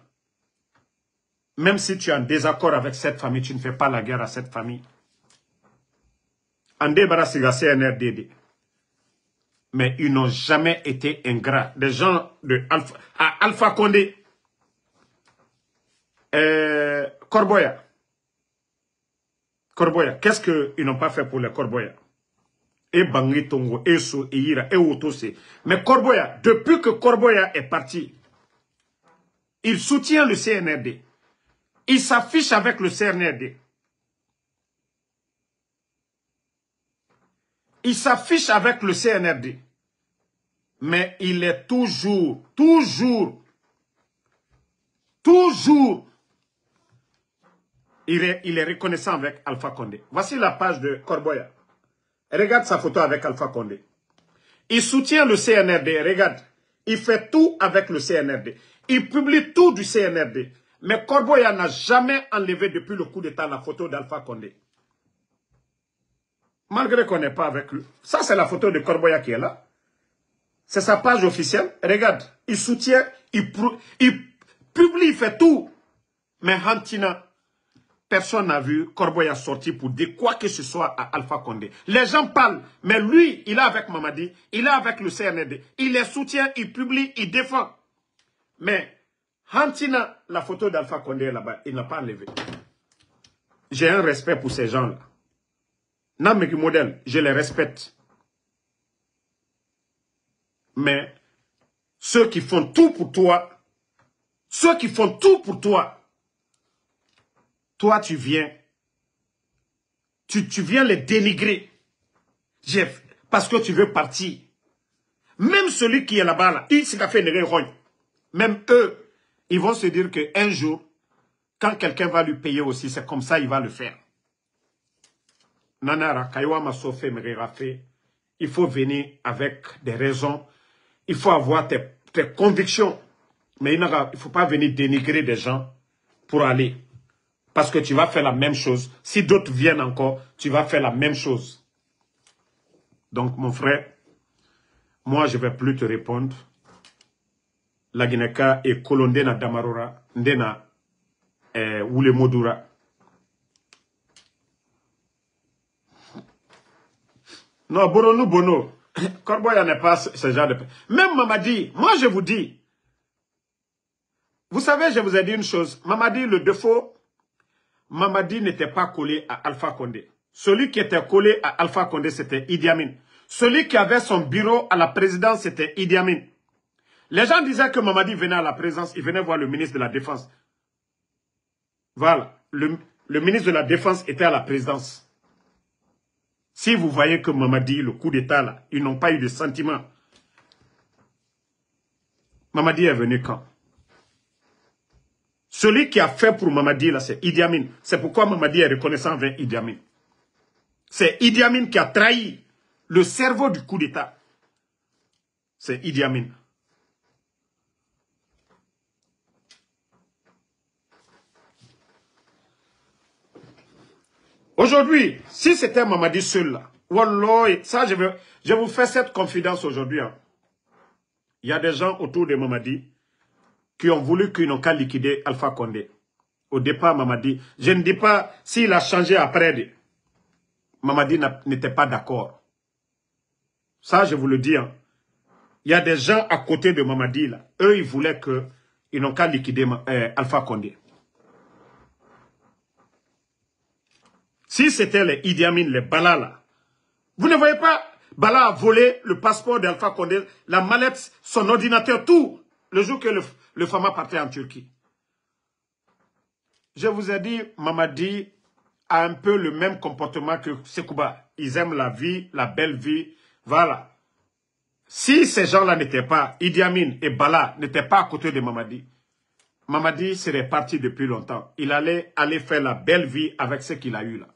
même si tu es en désaccord avec cette famille, tu ne fais pas la guerre à cette famille. En débarrassant CNRDD. Mais ils n'ont jamais été ingrats. Des gens de Alpha, à Alpha Condé, euh, Corboya. Corboya. Qu'est-ce qu'ils n'ont pas fait pour les Corboya Et Bangitongo, Tongo, et et Ira, et Mais Corboya, depuis que Corboya est parti, il soutient le CNRD. Il s'affiche avec le CNRD. Il s'affiche avec le CNRD. Mais il est toujours, toujours, toujours il est, reconnaissant avec Alpha Condé. Voici la page de Corboya. Regarde sa photo avec Alpha Condé. Il soutient le CNRD. Regarde. Il fait tout avec le CNRD. Il publie tout du CNRD. Mais Corboya n'a jamais enlevé depuis le coup d'État la photo d'Alpha Condé. Malgré qu'on n'est pas avec lui. Ça, c'est la photo de Corboya qui est là. C'est sa page officielle. Regarde, il soutient, il, il publie, il fait tout. Mais Hantina, Personne n'a vu Corboya sortir pour dire quoi que ce soit à Alpha Condé. Les gens parlent, mais lui, il est avec Mamadi, il est avec le CND. Il les soutient, il publie, il défend. Mais Hantina, la photo d'Alpha Condé là-bas, il n'a pas enlevé. J'ai un respect pour ces gens-là. qui Modèle, je les respecte. Mais ceux qui font tout pour toi, ceux qui font tout pour toi, toi, tu viens. Tu, viens les dénigrer. Jeff, parce que tu veux partir. Même celui qui est là-bas, là, il s'est Même eux, ils vont se dire qu'un jour, quand quelqu'un va lui payer aussi, c'est comme ça il va le faire. Nanara, il faut venir avec des raisons. Il faut avoir tes, tes convictions. Mais il ne faut pas venir dénigrer des gens pour aller. Parce que tu vas faire la même chose. Si d'autres viennent encore, tu vas faire la même chose. Donc, mon frère, moi, je ne vais plus te répondre. La est et na Damarora, Ndena eh, le Modura. Non, Bono, Bono. Corboya n'est pas ce genre de... Même Mamadi, moi je vous dis, vous savez, je vous ai dit une chose. Mamadi, le défaut Mamadi n'était pas collé à Alpha Condé. Celui qui était collé à Alpha Condé, c'était Idi Amin. Celui qui avait son bureau à la présidence, c'était Idi Amin. Les gens disaient que Mamadi venait à la présidence. il venait voir le ministre de la Défense. Voilà, le, ministre de la Défense était à la présidence. Si vous voyez que Mamadi, le coup d'État, ils n'ont pas eu de sentiment. Mamadi est venu quand celui qui a fait pour Mamadi, là, c'est Idi Amin. C'est pourquoi Mamadi est reconnaissant vers Idi Amin. C'est Idi Amin qui a trahi le cerveau du coup d'État. C'est Idi Amin. Aujourd'hui, si c'était Mamadi seul là, Wallah, ça je, vous fais cette confidence aujourd'hui. Hein. Il y a des gens autour de Mamadi qui ont voulu, qu'ils n'ont qu'à liquider Alpha Condé. Au départ, Mamadi, je ne dis pas s'il a changé après. Mamadi n'était pas d'accord. Ça, je vous le dis. Hein. Il y a des gens à côté de Mamadi, là. Eux, ils voulaient qu'ils n'ont qu'à liquider euh, Alpha Condé. Si c'était les Idi Amin, les Bala, Vous ne voyez pas, Bala a volé le passeport d'Alpha Condé, la mallette, son ordinateur, tout. Le jour que le, le Fama partait en Turquie. Je vous ai dit, Mamadi a un peu le même comportement que Sekouba. Ils aiment la vie, la belle vie. Voilà. Si ces gens-là n'étaient pas, Idi Amin et Bala n'étaient pas à côté de Mamadi, Mamadi serait parti depuis longtemps. Il allait aller faire la belle vie avec ce qu'il a eu là.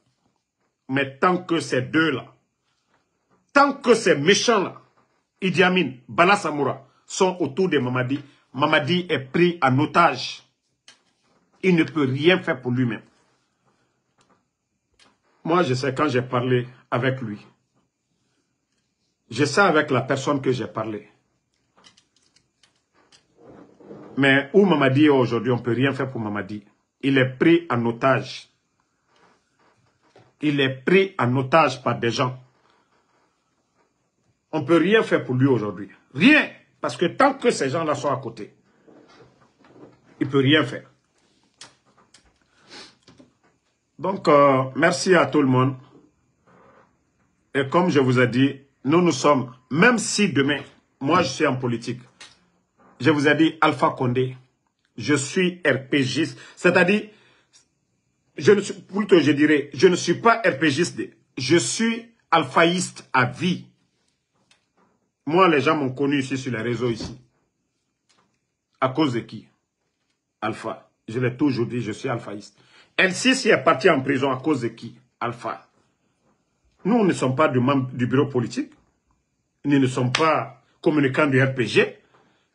Mais tant que ces deux-là, tant que ces méchants-là, Idi Amin, Bala Samoura, sont autour de Mamadi, Mamadi est pris en otage. Il ne peut rien faire pour lui-même. Moi, je sais quand j'ai parlé avec lui. Je sais avec la personne que j'ai parlé. Mais où Mamadi est aujourd'hui, on ne peut rien faire pour Mamadi. Il est pris en otage. Il est pris en otage par des gens. On ne peut rien faire pour lui aujourd'hui. Rien. Parce que tant que ces gens-là sont à côté, il ne peut rien faire. Donc, euh, merci à tout le monde. Et comme je vous ai dit, nous nous sommes, même si demain, moi je suis en politique, je vous ai dit Alpha Condé, je suis RPGiste, c'est-à-dire, je ne suis, plutôt je dirais, je ne suis pas RPGiste, je suis alphaïste à vie. Moi, les gens m'ont connu ici sur les réseaux ici. À cause de qui Alpha. Je l'ai toujours dit, je suis alphaïste. L6 est parti en prison à cause de qui Alpha. Nous ne sommes pas du, membre du bureau politique. Nous ne sommes pas communicants du RPG.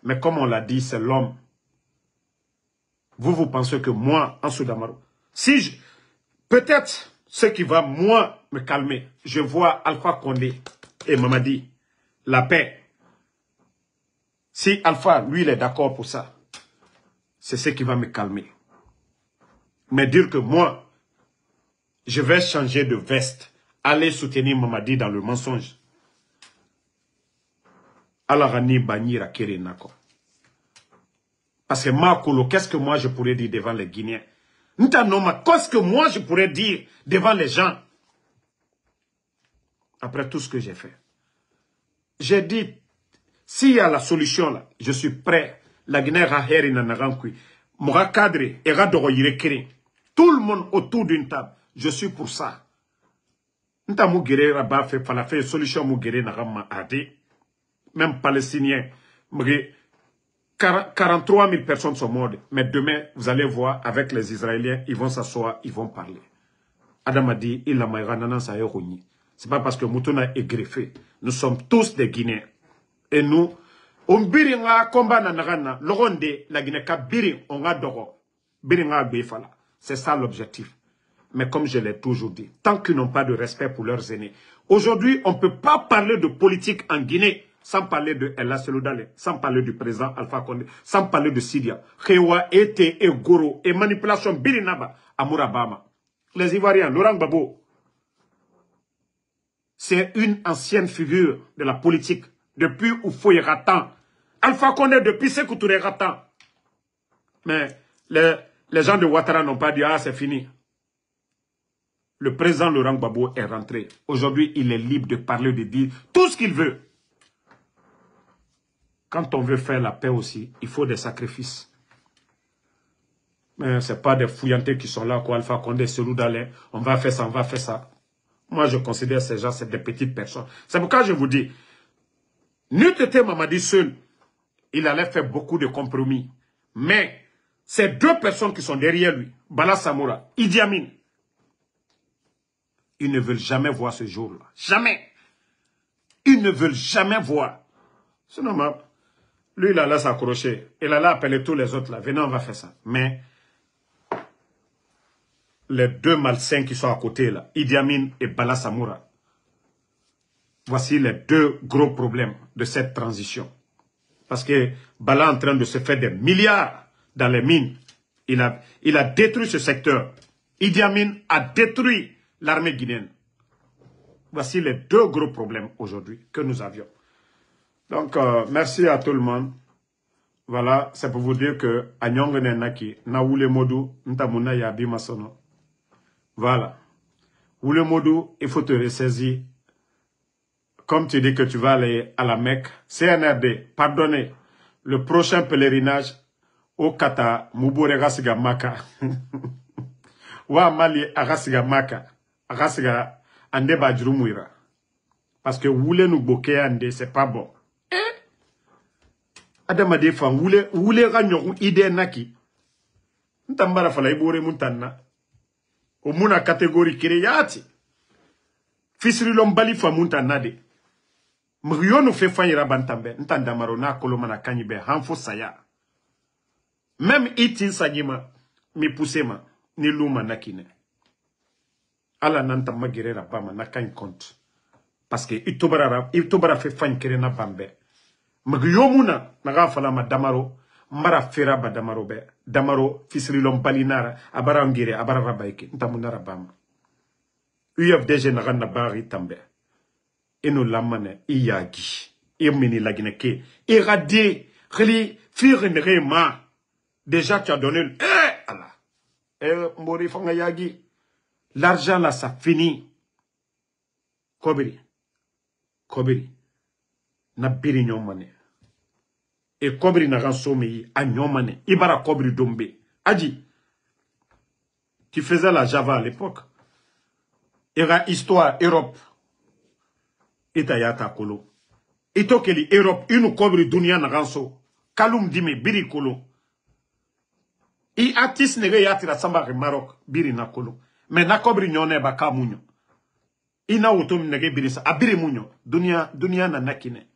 Mais comme on l'a dit, c'est l'homme. Vous, vous pensez que moi, en Soudamaro, si je... Peut-être ce qui va, moi, me calmer, je vois Alpha Condé et Mamadi la paix. Si Alpha, lui, il est d'accord pour ça, c'est ce qui va me calmer. Mais dire que moi, je vais changer de veste, aller soutenir Mamadi dans le mensonge. Alarani Kerenako. Parce que Makolo, qu'est-ce que moi je pourrais dire devant les Guinéens qu'est-ce que moi je pourrais dire devant les gens Après tout ce que j'ai fait. J'ai dit, s'il y a la solution là, je suis prêt. La Guinée Raheri Nanarankui, Moura je y Yirekere, tout le monde autour d'une table, je suis pour ça. Nta Mugere fait Falafe, solution Mugere Narama Adi, même Palestiniens. 43 000 personnes sont mortes. Mais demain, vous allez voir, avec les Israéliens, ils vont s'asseoir, ils vont parler. Adam a dit, il a maïra nanan sa c'est pas parce que Moutouna est greffé. Nous sommes tous des Guinéens. Et nous, on biringa combat la Guinée on C'est ça l'objectif. Mais comme je l'ai toujours dit, tant qu'ils n'ont pas de respect pour leurs aînés. Aujourd'hui, on ne peut pas parler de politique en Guinée sans parler de El Seloudale, sans parler du président Alpha Condé, sans parler de Sidia. Khewa, Ete, et Goro, et manipulation Birinaba, Amourabama. Les Ivoiriens, Laurent Babo, c'est une ancienne figure de la politique. Depuis Oufoué Ratan. Alpha Condé, depuis Sekou Touré Ratan. Mais les, gens de Ouattara n'ont pas dit « Ah, c'est fini ». Le président Laurent Gbagbo est rentré. Aujourd'hui, il est libre de parler, de dire tout ce qu'il veut. Quand on veut faire la paix aussi, il faut des sacrifices. Mais ce n'est pas des fouillantés qui sont là, quoi, Alpha Condé, nous d'aller on va faire ça, on va faire ça. Moi, je considère ces gens, c'est des petites personnes. C'est pourquoi je vous dis, n'eût été Mamadi seul, il allait faire beaucoup de compromis. Mais ces deux personnes qui sont derrière lui, Bala Samoura, Idi Amin, ils ne veulent jamais voir ce jour-là. Jamais. Ils ne veulent jamais voir. Sinon, lui, il allait s'accrocher. Il allait appeler tous les autres là. Venez, on va faire ça. Mais les deux malsains qui sont à côté, là, Idi Amin et Bala Samoura. Voici les deux gros problèmes de cette transition. Parce que Bala est en train de se faire des milliards dans les mines. Il a, détruit ce secteur. Idi a détruit l'armée guinéenne. Voici les deux gros problèmes aujourd'hui que nous avions. Donc, euh, merci à tout le monde. Voilà, c'est pour vous dire que voilà. Ou le modou, il faut te ressaisir. Comme tu dis que tu vas aller à la Mecque, CNRD, pardonnez, le prochain pèlerinage au Qatar, Mouboure Ou Wa Mali Maka. Rasiga Ande Bajrumouira. Parce que voulez nous boquer Ande, c'est pas bon. Eh? Adamade Fan, voulez, voulez, une idée naki. Ntambara fala, ibore muntana. omuna kategori kere yati fisirilon bali faamu ta na de mugu yo nu fe fan yira ban tan bɛ n n'a kolo mana kaɲi saya même itin tin mi puse ma ni luma na kine ala nanta tan ma gerera na kaɲi compte parce que itobara itobara tobara fe fan na bambe bɛɛ mugu na gafala fala ma damaro Mara fera ba damaro be damaro fisirilon balinara abara ngire abara rabaiki ntamunara Bam. ufdg naga na bari tambe ino lamane iyagi yagi i mini lagine ke iradi déjà tu as donné eh, Allah. Eh, mbori fanga yagi l'argent là ça finit kobiri kobiri na biri e kobri na gan sommeyi anyomane, ibara kobri dombe. aji tu faisais la java à l'époque Era histoire europe et ta kolo i europe une kobri duniɲa na ganso. kalum dimi biri kolo i artiste nege y'a tira samba marok biri na kolo mais na kobri nyone ba ka Ina na nege biri sa a biri mu ɲɔ na nakine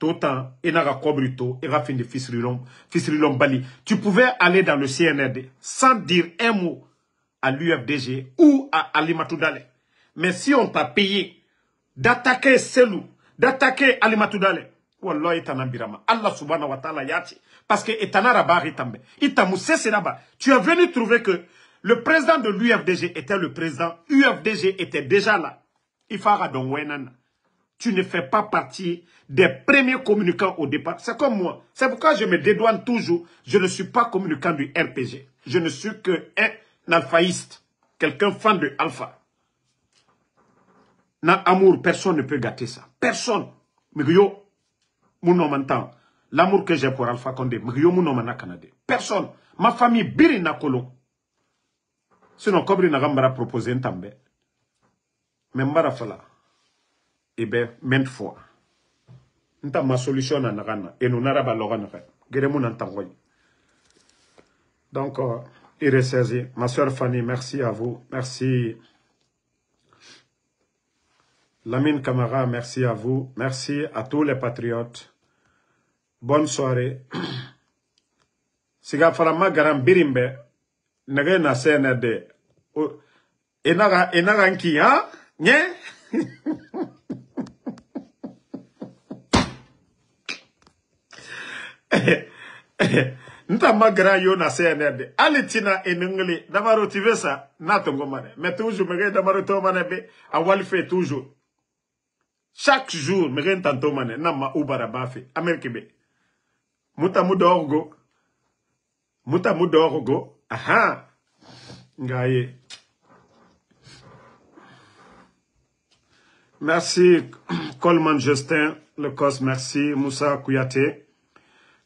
tout temps, et n'a cobrito, et rafine de Bali. Tu pouvais aller dans le CNRD sans dire un mot à l'UFDG ou à Alimatoudale. Mais si on t'a payé d'attaquer Selou, d'attaquer Alimatoudale, wallahi itana Allah subhanahu wa ta'ala yati parce que itana rabari tambe itamu là-bas. tu es venu trouver que le président de l'UFDG était le président UFDG était déjà là ifara don tu ne fais pas partie des premiers communicants au départ. C'est comme moi. C'est pourquoi je me dédouane toujours. Je ne suis pas communicant du RPG. Je ne suis qu'un alphaïste, quelqu'un fan de alpha. Dans amour, personne ne peut gâter ça. Personne. L'amour que j'ai pour Alpha Condé, personne. Ma famille, Biri na Sinon, comme il n'a pas proposé un també. Mais Mbara Fala et eh ben, maintes fois nta ma solution na naga Et nous, no nara ba loga naga geremu donc euh, il il saisi. ma soeur Fanny merci à vous merci Lamine Camara merci à vous merci à tous les patriotes bonne soirée siga ma garan birimbe nege na Et de oh, enaga enaga nki Hein? nye nta magara yo na se ne be alitina enengli damaro Vesa na tongo mane mais toujours me gay damaro to mane be awal fait toujours chaque jour me gay tanto mane na ma ubara bafe amerike be muta mudorgo muta mudorgo aha ngaye merci Coleman Justin le cos merci Moussa Kouyaté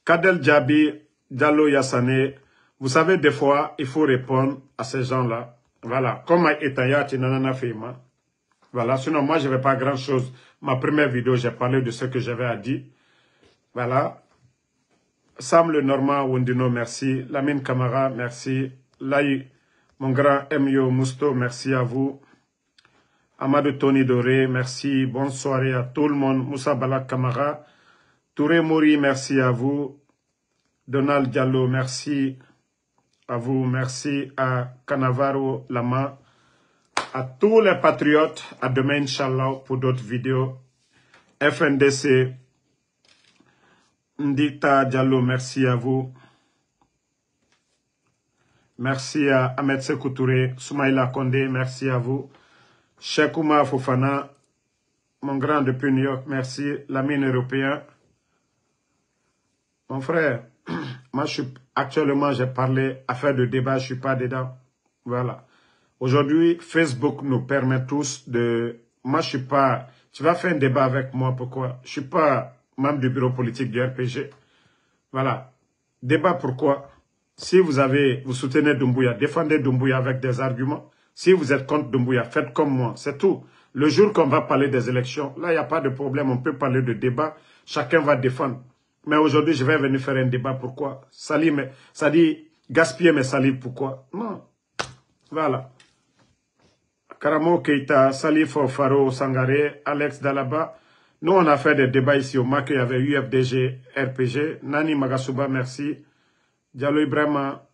Kadel Djabi, Diallo Yassane, vous savez, des fois, il faut répondre à ces gens-là. Voilà, comme Etaya Tinanana Fima. Voilà, sinon moi, je n'avais pas grand-chose. Ma première vidéo, j'ai parlé de ce que j'avais à dire. Voilà. Sam le Normand Wondino, merci. Lamine Kamara, merci. Laï, mon grand Mio Mousto, merci à vous. Amadou Tony Doré, merci. Bonne soirée à tout le monde. Moussa Balak Kamara, Touré Mori, merci à vous. Donald Diallo, merci à vous. Merci à Canavaro Lama. À tous les patriotes, à demain, Inch'Allah, pour d'autres vidéos. FNDC, Ndita Diallo, merci à vous. Merci à Ahmed Sekoutouré. Soumaïla Kondé, merci à vous. Chekouma Fofana, mon grand depuis New York, merci. Lamine européen, mon frère, moi, je suis, actuellement, j'ai parlé affaire de débat, je ne suis pas dedans. Voilà. Aujourd'hui, Facebook nous permet tous de... Moi, je suis pas... Tu vas faire un débat avec moi, pourquoi Je ne suis pas membre du bureau politique du RPG. Voilà. Débat pourquoi Si vous avez, vous soutenez Doumbouya, défendez Doumbouya avec des arguments. Si vous êtes contre Doumbouya, faites comme moi, c'est tout. Le jour qu'on va parler des élections, là, il n'y a pas de problème, on peut parler de débat, chacun va défendre. Mais aujourd'hui, je vais venir faire un débat. Pourquoi Salim mais, ça dit gaspiller mes salives. Pourquoi Non. Voilà. Karamo Keita, Salif Faro Sangare, Alex Dalaba. Nous, on a fait des débats ici au MAC. Il y avait UFDG, RPG. Nani Magasuba, merci. Diallo Ibrahima,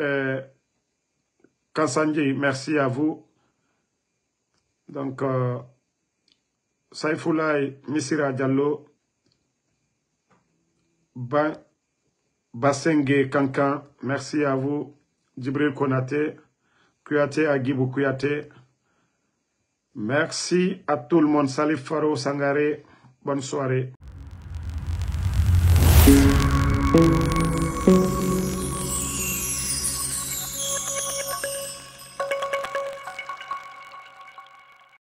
euh, Kansanji, merci à vous. Donc, euh, Misira Diallo, ba Bassenge Kankan, merci à vous. Djibril Konate, Kuyate Agibou Kuyate, Merci à tout le monde. Salif Faro Sangare, bonne soirée.